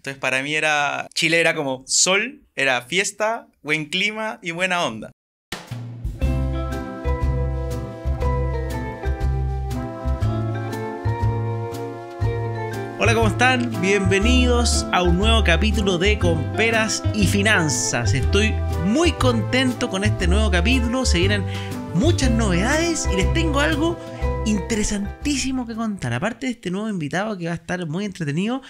Entonces para mí era, Chile era como sol, era fiesta, buen clima y buena onda. Hola, ¿cómo están? Bienvenidos a un nuevo capítulo de Comperas y Finanzas. Estoy muy contento con este nuevo capítulo. Se vienen muchas novedades y les tengo algo interesantísimo que contar. Aparte de este nuevo invitado que va a estar muy entretenido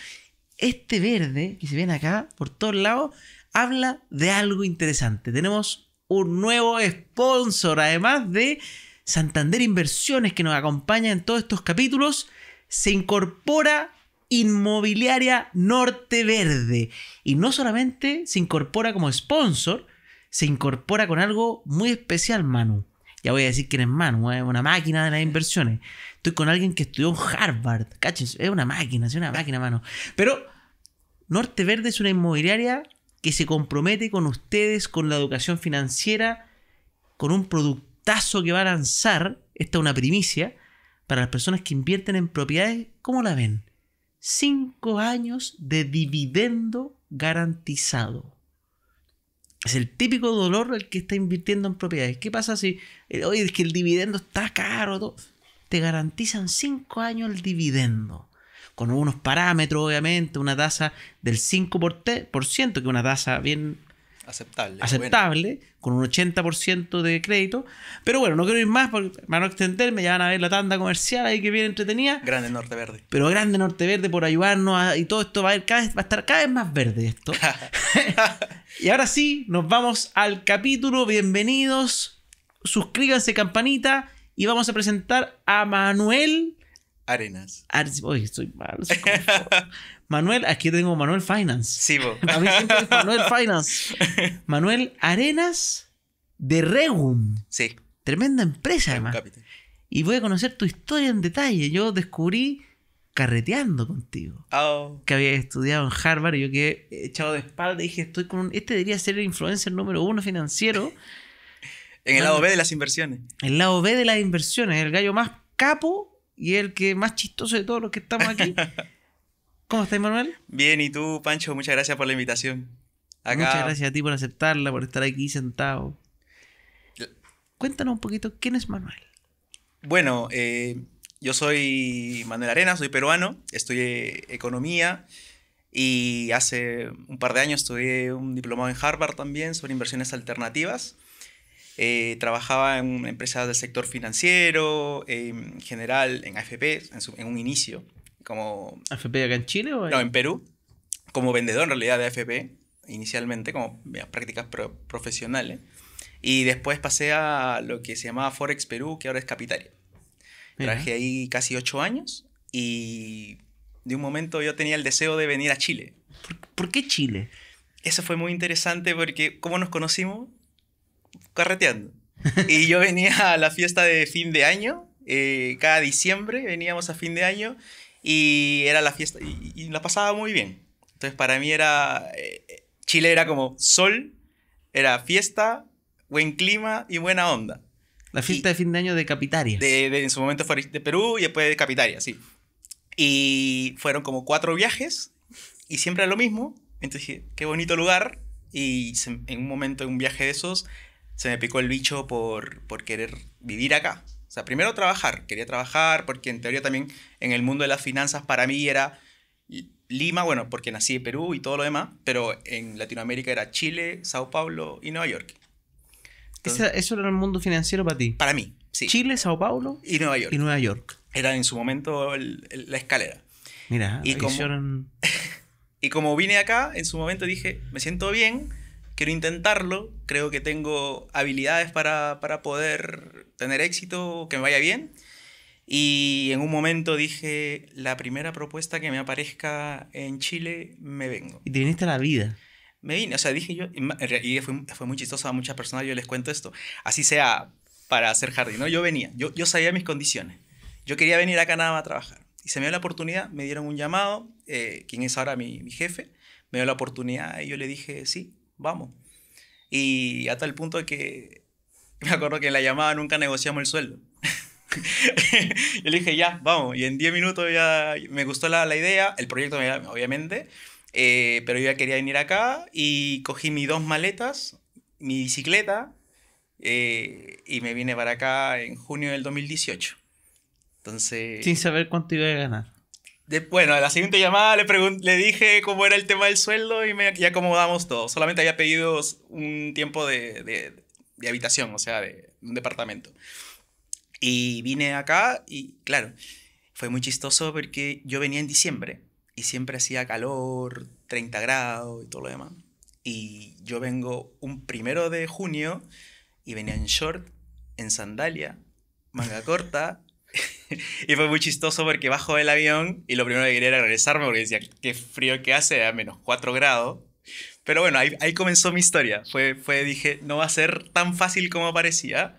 este verde que se ven acá por todos lados habla de algo interesante. Tenemos un nuevo sponsor, además de Santander Inversiones que nos acompaña en todos estos capítulos. Se incorpora Inmobiliaria Norte Verde. Y no solamente se incorpora como sponsor, se incorpora con algo muy especial, Manu ya voy a decir que es mano, ¿eh? es una máquina de las inversiones. Estoy con alguien que estudió en Harvard, Es una máquina, es una máquina, mano. Pero Norte Verde es una inmobiliaria que se compromete con ustedes, con la educación financiera, con un productazo que va a lanzar, esta es una primicia, para las personas que invierten en propiedades, ¿cómo la ven? Cinco años de dividendo garantizado. Es el típico dolor el que está invirtiendo en propiedades. ¿Qué pasa si, hoy eh, es que el dividendo está caro? Te garantizan cinco años el dividendo. Con unos parámetros, obviamente, una tasa del 5%, que es una tasa bien aceptable. Aceptable, con un 80% de crédito. Pero bueno, no quiero ir más porque para no extenderme, ya van a ver la tanda comercial ahí que viene entretenida. Grande Norte Verde. Pero grande Norte Verde por ayudarnos y todo esto va a, estar cada vez más verde esto. y ahora sí, nos vamos al capítulo. Bienvenidos. Suscríbanse, campanita. Y vamos a presentar a Manuel Arenas. Ar... soy Manuel, aquí tengo Manuel Finance. Sí, A mí siempre es Manuel Finance. Manuel Arenas de Regum. Sí. Tremenda empresa, además. Y voy a conocer tu historia en detalle. Yo descubrí carreteando contigo. Oh. Que había estudiado en Harvard y yo he echado de espalda y dije, estoy con este debería ser el influencer número uno financiero. en el lado B de las inversiones. El lado B de las inversiones, el gallo más capo y el que más chistoso de todos los que estamos aquí. ¿Cómo estás, Manuel? Bien, y tú, Pancho, muchas gracias por la invitación. Muchas gracias a ti por aceptarla, por estar aquí sentado. Cuéntanos un poquito, ¿quién es Manuel? Bueno, eh, yo soy Manuel Arena, soy peruano, estudié economía y hace un par de años estudié un diplomado en Harvard también sobre inversiones alternativas. Eh, trabajaba en una empresa del sector financiero, en general, en AFP, en un inicio como... ¿AFP acá en Chile o...? En... No, en Perú, como vendedor en realidad de AFP, inicialmente, como prácticas profesionales. Y después pasé a lo que se llamaba Forex Perú, que ahora es Capitaria. Trabajé ahí casi ocho años y de un momento yo tenía el deseo de venir a Chile. ¿Por, qué Chile? Eso fue muy interesante porque ¿cómo nos conocimos? Carreteando. y yo venía a la fiesta de fin de año, eh, cada diciembre veníamos a fin de año y era la fiesta y, la pasaba muy bien. Entonces para mí era, eh, Chile era como sol, era fiesta, buen clima y buena onda. La fiesta de fin de año de Capitaria. en su momento fue de Perú y después de Capitaria, sí. Y fueron como cuatro viajes y siempre lo mismo. Entonces dije, qué bonito lugar. Y en un momento, en un viaje de esos, se me picó el bicho por, por querer vivir acá. O sea, primero trabajar, quería trabajar porque en teoría también en el mundo de las finanzas para mí era Lima, bueno, porque nací en Perú y todo lo demás, pero en Latinoamérica era Chile, Sao Paulo y Nueva York. ¿Eso era el mundo financiero para ti? Para mí, sí. Chile, Sao Paulo y Nueva York. Y Nueva York. Era en su momento la escalera. Mira, y y como vine acá, en su momento dije, me siento bien, quiero intentarlo, creo que tengo habilidades para, para poder tener éxito, que me vaya bien. Y en un momento dije, la primera propuesta que me aparezca en Chile, me vengo. Y te viniste a la vida. Me vine, o sea, dije yo, y fue, fue muy chistoso a muchas personas, yo les cuento esto, así sea para hacer jardín, ¿no? Yo venía, yo, yo sabía mis condiciones, yo quería venir a Canadá a trabajar. Y se me dio la oportunidad, me dieron un llamado, eh, quien es ahora mi, mi jefe, me dio la oportunidad y yo le dije, sí, vamos. Y hasta el punto de que me acuerdo que en la llamada nunca negociamos el sueldo. yo le dije, ya, vamos. Y en 10 minutos ya me gustó la, idea, el proyecto, obviamente. Eh, pero yo ya quería venir acá y cogí mis dos maletas, mi bicicleta, eh, y me vine para acá en junio del 2018. Entonces. Sin saber cuánto iba a ganar bueno, a la siguiente llamada le, le dije cómo era el tema del sueldo y, me, acomodamos todo. Solamente había pedido un tiempo de, de, de habitación, o sea, de un departamento. Y vine acá y, claro, fue muy chistoso porque yo venía en diciembre y siempre hacía calor, 30 grados y todo lo demás. Y yo vengo un primero de junio y venía en short, en sandalia, manga corta, y fue muy chistoso porque bajo del avión y lo primero que quería era regresarme porque decía, qué frío que hace, a menos 4 grados. Pero bueno, ahí, ahí, comenzó mi historia. Fue, fue, dije, no va a ser tan fácil como parecía.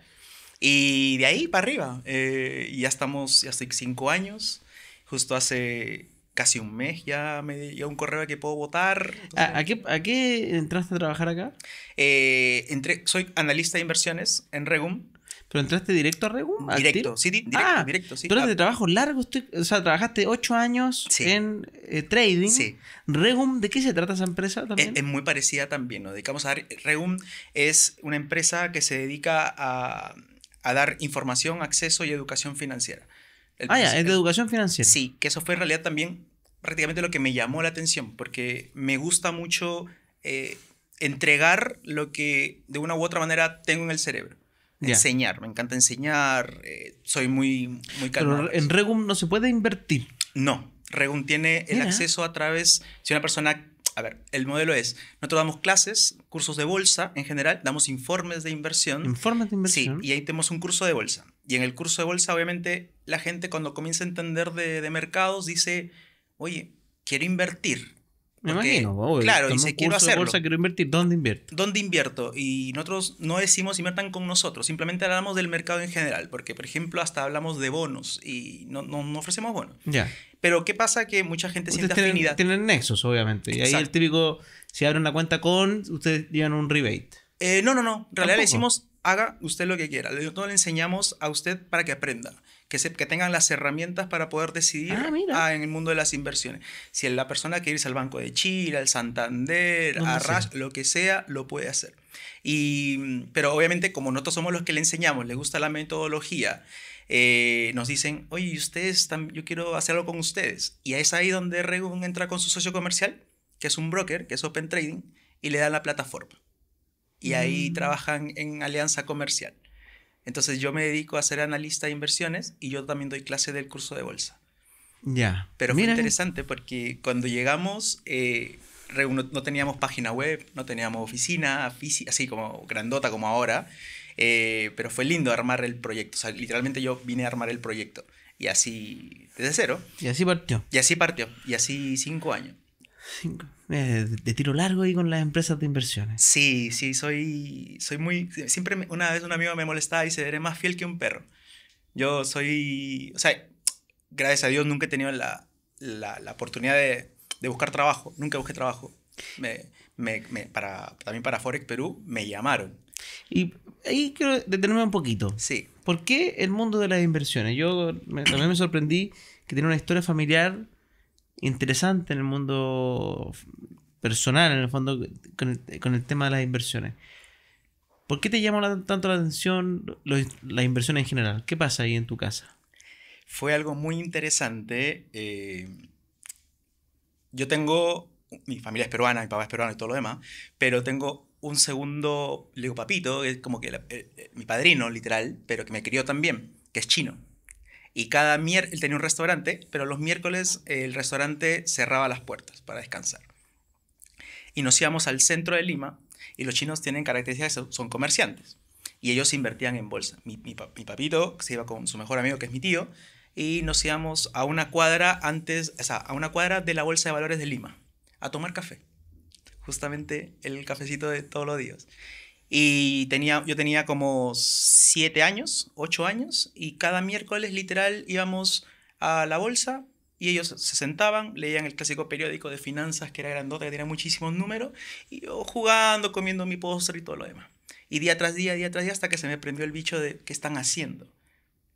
Y de ahí para arriba. Eh, ya estamos, ya estoy 5 años, justo hace casi un mes ya me dio un correo que puedo votar. ¿A, ¿A, qué, ¿A qué entraste a trabajar acá? Eh, soy analista de inversiones en Regum. ¿Pero entraste directo a Regum? Ah, directo, sí, directo, directo, sí. Tú eres de trabajo largo, o sea, trabajaste ocho años en eh, trading. Sí. Regum, ¿de qué se trata esa empresa también? E, es, muy parecida también, nos dedicamos a... Regum es una empresa que se dedica a, dar información, acceso y educación financiera. ah, ya, es de educación financiera. Sí, que eso fue en realidad también prácticamente lo que me llamó la atención, porque me gusta mucho eh, entregar lo que de una u otra manera tengo en el cerebro. Enseñar, me encanta enseñar, eh, soy muy, muy Pero en Regum no se puede invertir. No, Regum tiene el acceso a través, si una persona, a ver, el modelo es, nosotros damos clases, cursos de bolsa en general, damos informes de inversión. Informes de inversión. Sí, y ahí tenemos un curso de bolsa. Y en el curso de bolsa, obviamente, la gente cuando comienza a entender de, de mercados dice, oye, quiero invertir. Me imagino, Claro, y dice, quiero hacerlo. Bolsa, quiero invertir, ¿dónde invierto? ¿Dónde invierto? Y nosotros no decimos inviertan con nosotros, simplemente hablamos del mercado en general, porque por ejemplo hasta hablamos de bonos y no, no, ofrecemos bonos. Ya. Pero ¿qué pasa? Que mucha gente siente afinidad. Tienen nexos, obviamente. Y ahí el típico, si abren una cuenta con, ustedes llevan un rebate. Eh, no, no, no. En realidad decimos, haga usted lo que quiera. Nosotros le enseñamos a usted para que aprenda que, tengan las herramientas para poder decidir ah, ah, en el mundo de las inversiones. Si la persona quiere irse al Banco de Chile, al Santander, a Rash, lo que sea, lo puede hacer. Y, pero obviamente como nosotros somos los que le enseñamos, le gusta la metodología, eh, nos dicen, oye, ustedes, yo quiero hacerlo con ustedes. Y es ahí donde Regun entra con su socio comercial, que es un broker, que es Open Trading, y le da la plataforma. Y ahí mm. trabajan en alianza comercial. Entonces yo me dedico a ser analista de inversiones y yo también doy clase del curso de bolsa. Ya. Pero fue interesante porque cuando llegamos eh, no teníamos página web, no teníamos oficina, así como grandota como ahora, eh, pero fue lindo armar el proyecto. O sea, literalmente yo vine a armar el proyecto y así desde cero. Y así partió. Y así partió, y así cinco años. Cinco, eh, de tiro largo y con las empresas de inversiones. Sí, sí, soy, soy muy... Siempre una vez un amigo me molestaba y dice, eres más fiel que un perro. Yo soy... O sea, gracias a Dios nunca he tenido la, la, la oportunidad de, de, buscar trabajo. Nunca busqué trabajo. Me, me, para, también para Forex Perú me llamaron. Y ahí quiero detenerme un poquito. Sí. ¿Por qué el mundo de las inversiones? Yo también me sorprendí que tiene una historia familiar interesante en el mundo personal, en el fondo, con el, tema de las inversiones. ¿Por qué te llama tanto la atención las inversiones en general? ¿Qué pasa ahí en tu casa? Fue algo muy interesante. Eh, yo tengo, mi familia es peruana, mi papá es peruano y todo lo demás, pero tengo un segundo, le digo papito, es como que eh, eh, mi padrino, literal, pero que me crió también, que es chino y cada miércoles, él tenía un restaurante, pero los miércoles eh, el restaurante cerraba las puertas para descansar. Y nos íbamos al centro de Lima y los chinos tienen características, son comerciantes y ellos invertían en bolsa. Mi, mi, papito se iba con su mejor amigo que es mi tío y nos íbamos a una cuadra antes, o sea, a una cuadra de la Bolsa de Valores de Lima a tomar café. Justamente el cafecito de todos los días. Y tenía, yo tenía como siete años, ocho años, y cada miércoles literal íbamos a la bolsa y ellos se sentaban, leían el clásico periódico de finanzas que era grandote, que tenía muchísimos números, y yo jugando, comiendo mi postre y todo lo demás. Y día tras día, día tras día, hasta que se me prendió el bicho de qué están haciendo,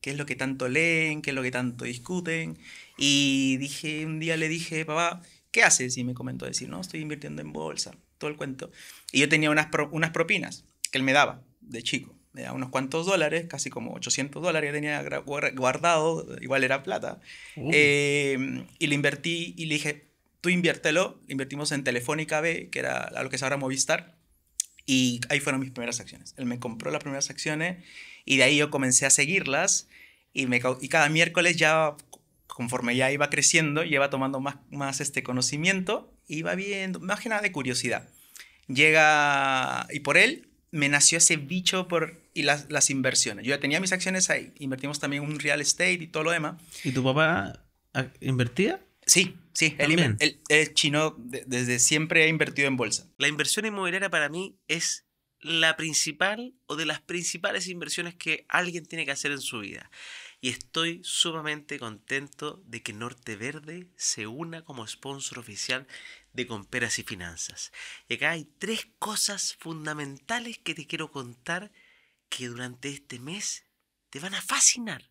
qué es lo que tanto leen, qué es lo que tanto discuten. Y dije, un día le dije, papá, ¿qué haces? Y me comentó decir, no, estoy invirtiendo en bolsa todo el cuento. Y yo tenía unas, unas propinas que él me daba de chico. Me unos cuantos dólares, casi como 800 dólares que tenía guardado, igual era plata. Uh. Em, y le invertí y le dije, tú inviértelo. Invertimos en Telefónica B, que era lo que es ahora Movistar. Y ahí fueron mis primeras acciones. Él me compró las primeras acciones y de ahí yo comencé a seguirlas. Y, me, y cada miércoles ya, conforme ya iba creciendo, iba tomando más, más este conocimiento iba viendo, más que nada de curiosidad. Llega, y por él me nació ese bicho por y las, las inversiones. Yo ya tenía mis acciones ahí, invertimos también en real estate y todo lo demás. ¿Y tu papá invertía? Sí, sí, él, chino desde siempre ha invertido en bolsa. La inversión inmobiliaria para mí es la principal o de las principales inversiones que alguien tiene que hacer en su vida y estoy sumamente contento de que Norte Verde se una como sponsor oficial de Comperas y Finanzas. Y acá hay tres cosas fundamentales que te quiero contar que durante este mes te van a fascinar.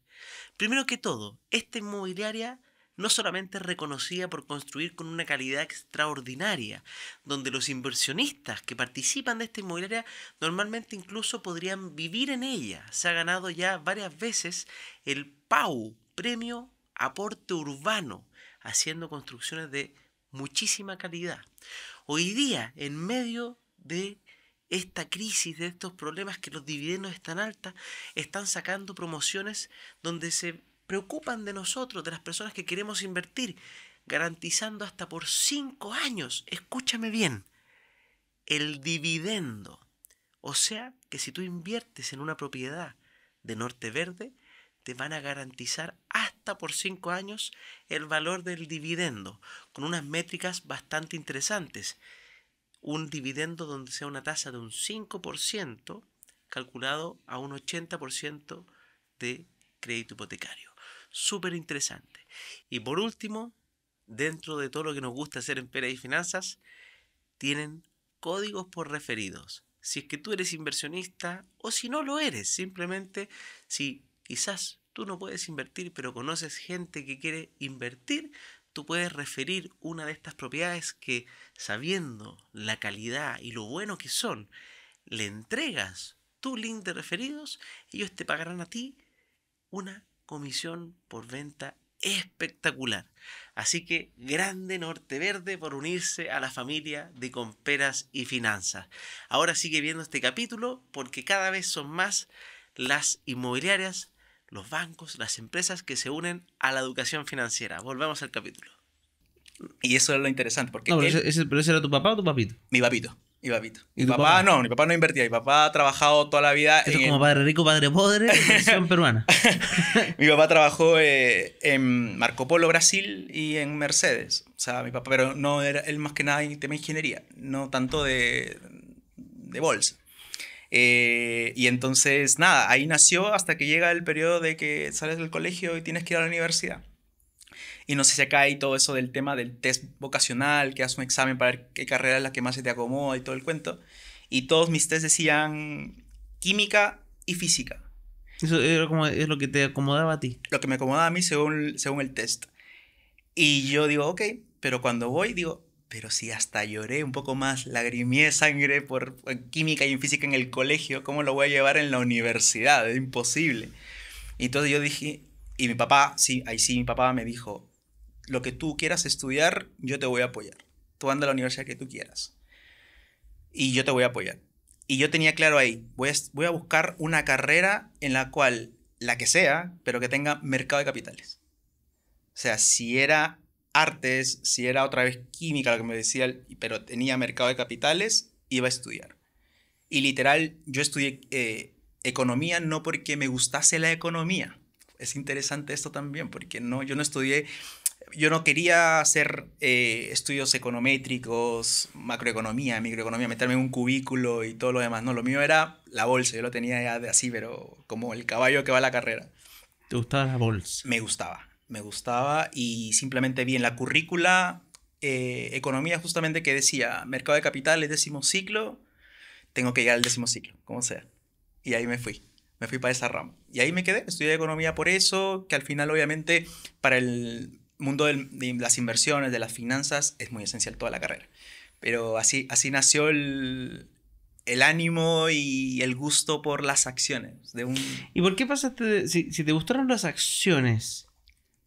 Primero que todo, esta inmobiliaria no solamente reconocida por construir con una calidad extraordinaria, donde los inversionistas que participan de esta inmobiliaria normalmente incluso podrían vivir en ella. Se ha ganado ya varias veces el PAU, Premio Aporte Urbano, haciendo construcciones de muchísima calidad. Hoy día, en medio de esta crisis, de estos problemas que los dividendos están altas, están sacando promociones donde se preocupan de nosotros, de las personas que queremos invertir, garantizando hasta por cinco años, escúchame bien, el dividendo. O sea que si tú inviertes en una propiedad de Norte Verde, te van a garantizar hasta por cinco años el valor del dividendo, con unas métricas bastante interesantes. Un dividendo donde sea una tasa de un 5% calculado a un 80% de crédito hipotecario súper interesante. Y por último, dentro de todo lo que nos gusta hacer en Pera y Finanzas, tienen códigos por referidos. Si es que tú eres inversionista o si no lo eres, simplemente si quizás tú no puedes invertir, pero conoces gente que quiere invertir, tú puedes referir una de estas propiedades que sabiendo la calidad y lo bueno que son, le entregas tu link de referidos, ellos te pagarán a ti una comisión por venta espectacular. Así que grande Norte Verde por unirse a la familia de Comperas y Finanzas. Ahora sigue viendo este capítulo porque cada vez son más las inmobiliarias, los bancos, las empresas que se unen a la educación financiera. Volvemos al capítulo. Y eso es lo interesante. Porque no, pero, ese, era tu papá o tu papito. Mi papito. Y papito. mi papá, no, mi papá no invertía. Mi papá ha trabajado toda la vida. Esto como padre rico, padre pobre, peruana. mi papá trabajó eh, en Marco Polo, Brasil y en Mercedes. O sea, mi papá, pero no era él más que nada en tema de ingeniería, no tanto de, de bolsa. Eh, y entonces, nada, ahí nació hasta que llega el periodo de que sales del colegio y tienes que ir a la universidad. Y no sé si acá hay todo eso del tema del test vocacional, que haces un examen para ver qué carrera es la que más se te acomoda y todo el cuento. Y todos mis test decían química y física. Eso era es lo que te acomodaba a ti. Lo que me acomodaba a mí según, según el test. Y yo digo, ok, pero cuando voy, digo, pero si hasta lloré un poco más, lagrimié sangre por química y en física en el colegio, ¿cómo lo voy a llevar en la universidad? Es imposible. Y entonces yo dije, y mi papá, sí, ahí sí, mi papá me dijo, lo que tú quieras estudiar, yo te voy a apoyar. Tú anda a la universidad que tú quieras. Y yo te voy a apoyar. Y yo tenía claro ahí, voy a, voy a buscar una carrera en la cual, la que sea, pero que tenga mercado de capitales. O sea, si era artes, si era otra vez química, lo que me decía, pero tenía mercado de capitales, iba a estudiar. Y literal, yo estudié eh, economía no porque me gustase la economía. Es interesante esto también, porque no, yo no estudié yo no quería hacer eh, estudios econométricos, macroeconomía, microeconomía, meterme en un cubículo y todo lo demás. No, lo mío era la bolsa, yo lo tenía ya de así, pero como el caballo que va a la carrera. ¿Te gustaba la bolsa? Me gustaba, me gustaba y simplemente vi en la currícula eh, economía justamente que decía mercado de capitales, décimo ciclo, tengo que llegar al décimo ciclo, como sea. Y ahí me fui me fui para esa rama. Y ahí me quedé, estudié economía por eso, que al final obviamente para el mundo de las inversiones, de las finanzas, es muy esencial toda la carrera. Pero así, así nació el, ánimo y el gusto por las acciones. De un... ¿Y por qué pasaste, si, te gustaron las acciones,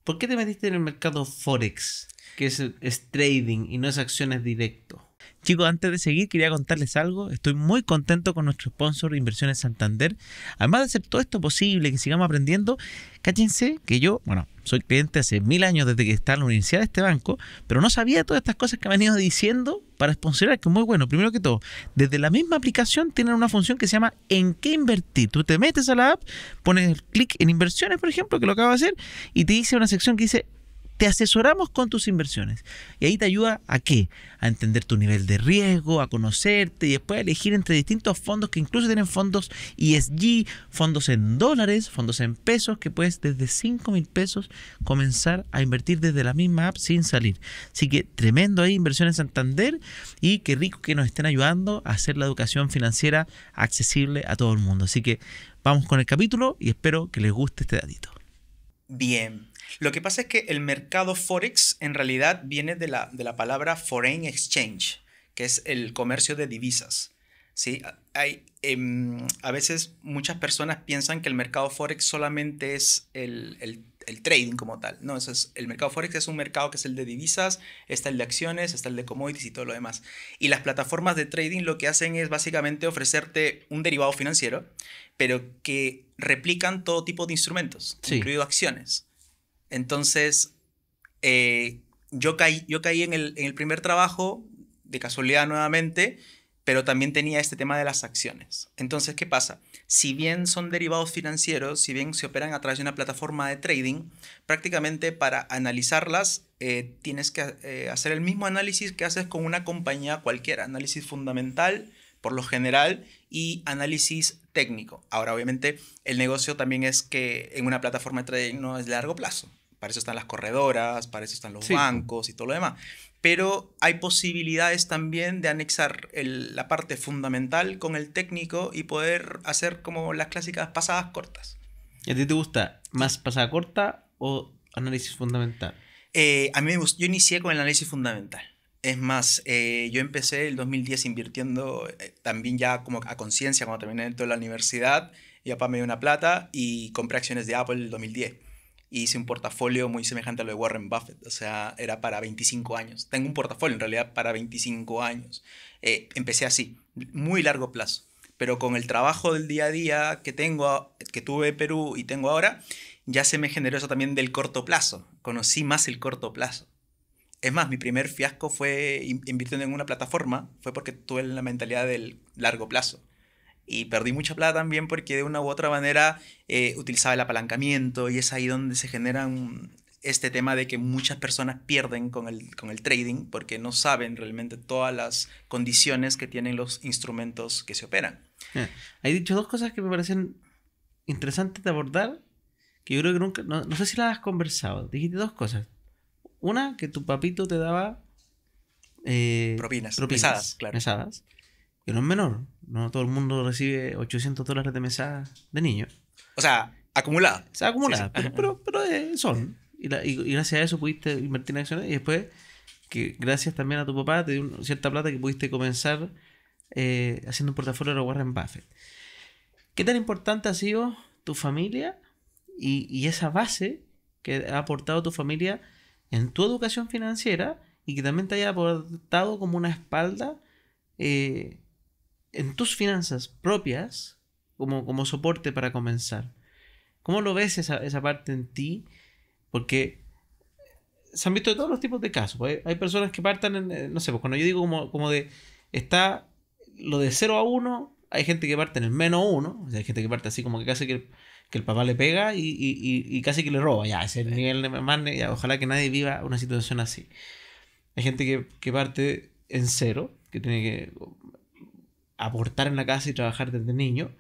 por qué te metiste en el mercado Forex, que es, es trading y no es acciones directo? Chicos, antes de seguir, quería contarles algo. Estoy muy contento con nuestro sponsor Inversiones Santander. Además de hacer todo esto posible, que sigamos aprendiendo, cáchense que yo, bueno, soy cliente hace mil años desde que está en la universidad de este banco, pero no sabía todas estas cosas que han venido diciendo para sponsorar, que es muy bueno. Primero que todo, desde la misma aplicación tienen una función que se llama ¿En qué invertir? Tú te metes a la app, pones clic en inversiones, por ejemplo, que lo acabo de hacer, y te dice una sección que dice te asesoramos con tus inversiones. Y ahí te ayuda a qué? A entender tu nivel de riesgo, a conocerte y después a elegir entre distintos fondos que incluso tienen fondos ESG, fondos en dólares, fondos en pesos, que puedes desde 5 mil pesos comenzar a invertir desde la misma app sin salir. Así que tremendo ahí inversión en Santander y qué rico que nos estén ayudando a hacer la educación financiera accesible a todo el mundo. Así que vamos con el capítulo y espero que les guste este datito. Bien, lo que pasa es que el mercado Forex en realidad viene de la, palabra foreign exchange, que es el comercio de divisas. ¿sí? Hay, em, a veces muchas personas piensan que el mercado Forex solamente es el, trading como tal. No, el mercado Forex es un mercado que es el de divisas, está el de acciones, está el de commodities y todo lo demás. Y las plataformas de trading lo que hacen es básicamente ofrecerte un derivado financiero, pero que replican todo tipo de instrumentos, incluido acciones. Entonces, eh, yo, caí, yo caí en el, primer trabajo, de casualidad nuevamente, pero también tenía este tema de las acciones. Entonces, ¿qué pasa? Si bien son derivados financieros, si bien se operan a través de una plataforma de trading, prácticamente para analizarlas eh, tienes que eh, hacer el mismo análisis que haces con una compañía cualquiera, análisis fundamental por lo general y análisis técnico. Ahora, obviamente, el negocio también es que en una plataforma de trading no es de largo plazo. Para eso están las corredoras, para eso están los bancos y todo lo demás. Pero hay posibilidades también de anexar la parte fundamental con el técnico y poder hacer como las clásicas pasadas cortas. a ti te gusta más pasada corta o análisis fundamental? Eh, a mí me gustó, yo inicié con el análisis fundamental. Es más, eh, yo empecé el 2010 invirtiendo eh, también ya como a conciencia cuando terminé de la universidad. Y para me dio una plata y compré acciones de Apple en el 2010 y hice un portafolio muy semejante a lo de Warren Buffett, o sea, era para 25 años. Tengo un portafolio en realidad para 25 años. Eh, empecé así, muy largo plazo, pero con el trabajo del día a día que tengo, que tuve en Perú y tengo ahora, ya se me generó eso también del corto plazo. Conocí más el corto plazo. Es más, mi primer fiasco fue invirtiendo en una plataforma, fue porque tuve la mentalidad del largo plazo y perdí mucha plata también porque de una u otra manera eh, utilizaba el apalancamiento y es ahí donde se genera este tema de que muchas personas pierden con el, con el trading porque no saben realmente todas las condiciones que tienen los instrumentos que se operan. Ah, hay dicho dos cosas que me parecen interesantes de abordar, que yo creo que nunca, no, sé si las has conversado, dijiste dos cosas. Una, que tu papito te daba... Eh, propinas, propinas, pesadas, que no es menor. No todo el mundo recibe 800 dólares de mesa de niño. O sea, acumulada. se acumula pero, son. Y, gracias a eso pudiste invertir en acciones y después, que gracias también a tu papá, te dio cierta plata que pudiste comenzar eh, haciendo un portafolio de Warren Buffett. ¿Qué tan importante ha sido tu familia y, y esa base que ha aportado tu familia en tu educación financiera y que también te haya aportado como una espalda eh, en tus finanzas propias como, como soporte para comenzar. ¿Cómo lo ves esa, parte en ti? Porque se han visto de todos los tipos de casos. Pues, hay, personas que partan, en, eh, no sé, pues cuando yo digo como, de, está lo de 0 a 1, hay gente que parte en el menos 1, hay gente que parte así como que casi que el, papá le pega y, casi que le roba, ya, ese nivel de más, ojalá que nadie viva una situación así. Hay gente que, que parte en cero, que tiene que aportar en la casa y trabajar desde niño.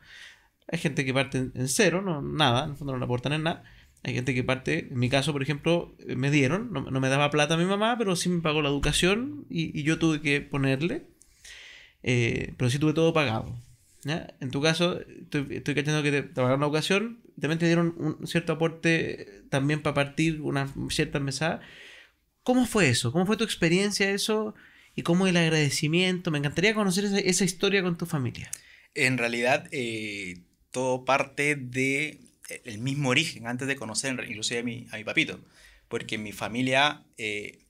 Hay gente que parte en cero, no nada, en el fondo no le aportan en nada. Hay gente que parte, en mi caso, por ejemplo, eh, me dieron, no, no me daba plata mi mamá, pero sí me pagó la educación y, yo tuve que ponerle, eh, pero sí tuve todo pagado. En tu caso, estoy, cachando que te, te pagaron la educación, también te dieron un cierto aporte también para partir una cierta mesada. ¿Cómo fue eso? ¿Cómo fue tu experiencia eso? y cómo el agradecimiento. Me encantaría conocer esa, historia con tu familia. En realidad, eh, todo parte de eh, mismo origen, antes de conocer inclusive a mi, a mi papito, porque mi familia eh,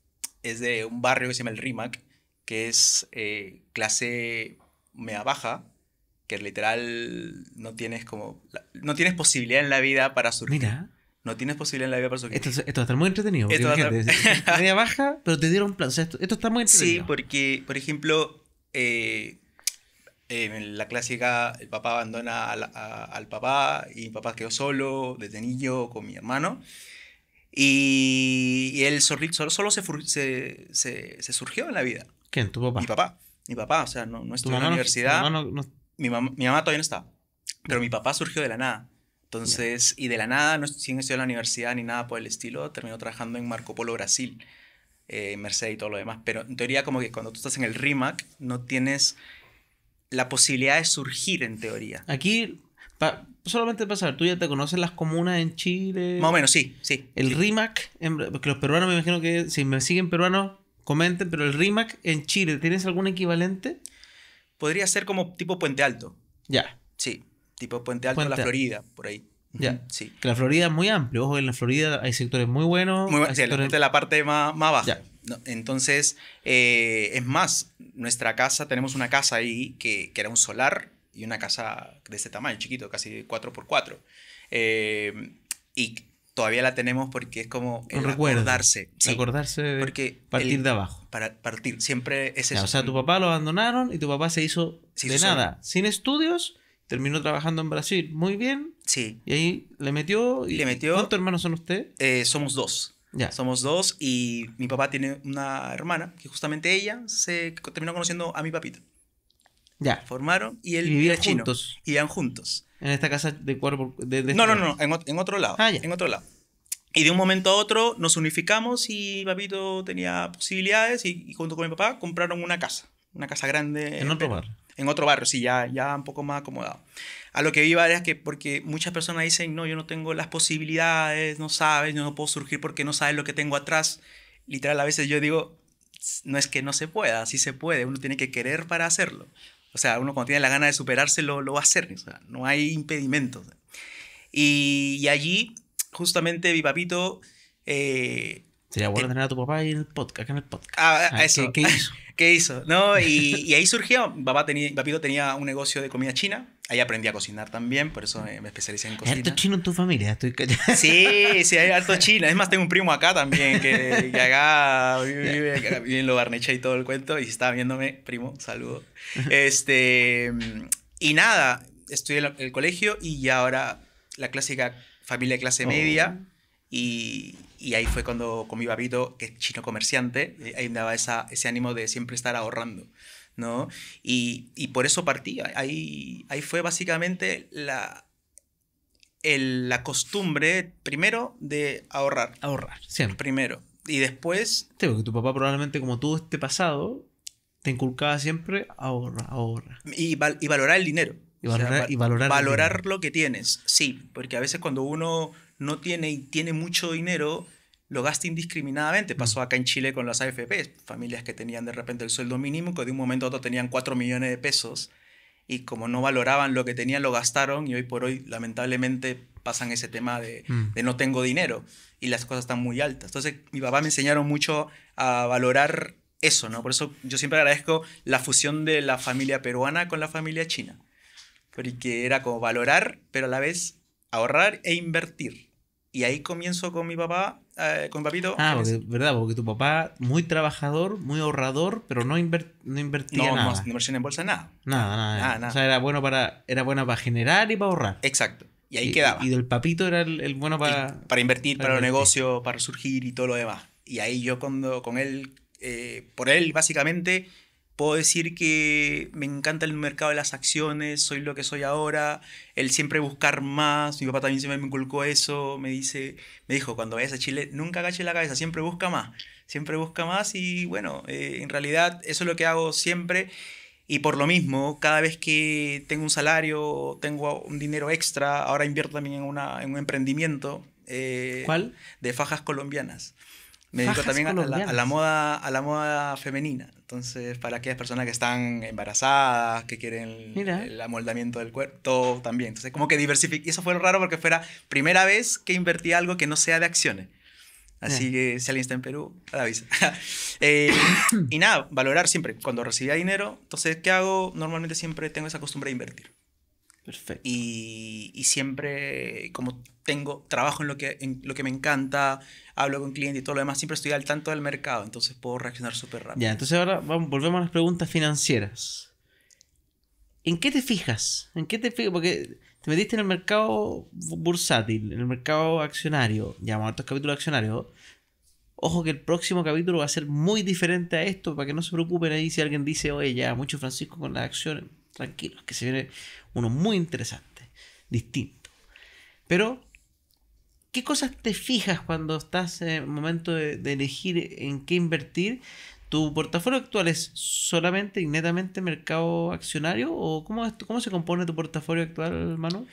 es de un barrio que se llama el RIMAC, que es clase media baja, que literal no tienes como, no tienes posibilidad en la vida para surgir. Mira. No tienes posibilidad en la vida para Esto, esto va a estar muy entretenido. Esto baja, pero te dieron plan. esto, está muy entretenido. Sí, porque, por ejemplo, eh, eh, en la clásica, el papá abandona al, papá y mi papá quedó solo, desde niño con mi hermano. Y, y él solo, solo se, se, surgió en la vida. ¿Quién? ¿Tu papá? Mi papá. Mi papá, o sea, no, estuvo en la universidad. mi, mamá, mi mamá todavía no está Pero mi papá surgió de la nada. Entonces, y de la nada, no, sin estudiar en la universidad ni nada por el estilo, terminó trabajando en Marco Polo Brasil, eh, Mercedes y todo lo demás. Pero en teoría, como que cuando tú estás en el RIMAC, no tienes la posibilidad de surgir en teoría. Aquí, solamente para saber, tú ya te conoces las comunas en Chile. Más o menos, sí, sí. El RIMAC, porque los peruanos me imagino que si me siguen peruanos, comenten, pero el RIMAC en Chile, ¿tienes algún equivalente? Podría ser como tipo Puente Alto. Ya. Sí tipo Puente Alto, de la Florida, por ahí. Ya. Sí. Que la Florida es muy amplia. Ojo, en la Florida hay sectores muy buenos. Muy la, parte más, más baja. entonces, eh, es más, nuestra casa, tenemos una casa ahí que, que, era un solar y una casa de ese tamaño, chiquito, casi 4x4. Eh, y todavía la tenemos porque es como el recordarse, de porque partir de abajo. Para partir, siempre es eso. o sea, tu papá lo abandonaron y tu papá se hizo de nada, sin estudios terminó trabajando en Brasil muy bien. Sí. Y ahí le metió. Y le metió. ¿Cuántos hermanos son ustedes? Eh, somos dos. Ya. Somos dos y mi papá tiene una hermana que justamente ella se terminó conociendo a mi papito. Ya. Formaron y él y vivían juntos. Y juntos. En esta casa de cuerpo. no, no, este no, en, otro lado. Ah, ya. En otro lado. Y de un momento a otro nos unificamos y papito tenía posibilidades y, junto con mi papá compraron una casa. Una casa grande. En, en otro barrio en otro barrio, sí, ya, ya un poco más acomodado. A lo que viva es que porque muchas personas dicen, no, yo no tengo las posibilidades, no sabes, yo no puedo surgir porque no sabes lo que tengo atrás. Literal, a veces yo digo, no es que no se pueda, sí se puede, uno tiene que querer para hacerlo. O sea, uno cuando tiene la gana de superarse lo, va a hacer, no hay impedimentos. Y, allí, justamente, Vivapito papito... Eh, Sería bueno eh, tener a tu papá en el podcast, en el podcast. Ah, eso. ¿Qué, hizo? ¿Qué hizo? No, y, ahí surgió, papá tenía, papito tenía un negocio de comida china, ahí aprendí a cocinar también, por eso me, especialicé en cocina. ¿Hay harto chino en tu familia? sí, sí, hay harto chino. Es más, tengo un primo acá también, que, acá vive, en Lo y todo el cuento, y estaba viéndome, primo, saludo. Este, y nada, estudié el, colegio y ahora la clásica familia de clase oh. media y y ahí fue cuando con mi papito, que es chino comerciante, eh, ahí ahí daba esa, ese ánimo de siempre estar ahorrando. ¿no? Y, y por eso partí. Ahí, ahí fue básicamente la, el, la costumbre, primero, de ahorrar. Ahorrar, siempre. Primero. Y después... Tengo que tu papá probablemente, como tú, este pasado, te inculcaba siempre ahorra, ahorra. Y, y valorar el dinero. Y valorar, y valorar, valorar lo que tienes, sí, porque a veces cuando uno no tiene y tiene mucho dinero, lo gasta indiscriminadamente. Pasó mm. acá en Chile con las AFP, familias que tenían de repente el sueldo mínimo, que de un momento a otro tenían 4 millones de pesos y como no valoraban lo que tenían, lo gastaron y hoy por hoy lamentablemente pasan ese tema de, mm. de no tengo dinero y las cosas están muy altas. Entonces mi papá me enseñaron mucho a valorar eso, ¿no? Por eso yo siempre agradezco la fusión de la familia peruana con la familia china, porque era como valorar, pero a la vez ahorrar e invertir. Y ahí comienzo con mi papá, eh, con papito. Ah, porque, verdad, porque tu papá muy trabajador, muy ahorrador, pero no, no invertía no, nada. No, no invertía en bolsa nada. Nada, nada. O sea, era bueno, para, era bueno para generar y para ahorrar. Exacto. Y ahí quedaba. Y del papito era el, bueno para... para invertir, para, los negocios, para surgir y todo lo demás. Y ahí yo cuando, con él, eh, por él básicamente Puedo decir que me encanta el mercado de las acciones, soy lo que soy ahora, el siempre buscar más, mi papá también se me inculcó eso, me dice, me dijo, cuando vayas a Chile, nunca agaches la cabeza, siempre busca más, siempre busca más y bueno, eh, en realidad eso es lo que hago siempre y por lo mismo, cada vez que tengo un salario, tengo un dinero extra, ahora invierto también en, un emprendimiento. Eh, ¿Cuál? De fajas colombianas. Me dedico también a la, moda, a la moda femenina. Entonces, para aquellas personas que están embarazadas, que quieren el amoldamiento del cuerpo, también. Entonces, como que diversifique. Y eso fue lo raro porque fuera primera vez que invertí algo que no sea de acciones. Así que si alguien está en Perú, avisa. Eh, y nada, valorar siempre. Cuando recibía dinero, entonces, ¿qué hago? Normalmente siempre tengo esa costumbre de invertir. Perfecto. Y, siempre, como tengo, trabajo en lo, que, en lo que me encanta, hablo con clientes y todo lo demás, siempre estoy al tanto del mercado, entonces puedo reaccionar súper rápido. Ya, entonces ahora volvemos a las preguntas financieras. ¿En qué te fijas? ¿En qué te fijas? Porque te metiste en el mercado bursátil, en el mercado accionario, ya estos capítulos accionarios. Ojo que el próximo capítulo va a ser muy diferente a esto, para que no se preocupen ahí si alguien dice, oye, ya, mucho Francisco con las acciones tranquilos, que se viene uno muy interesante, distinto. Pero, ¿qué cosas te fijas cuando estás en el momento de, elegir en qué invertir? ¿Tu portafolio actual es solamente y netamente mercado accionario? ¿O cómo, cómo se compone tu portafolio actual, Manu?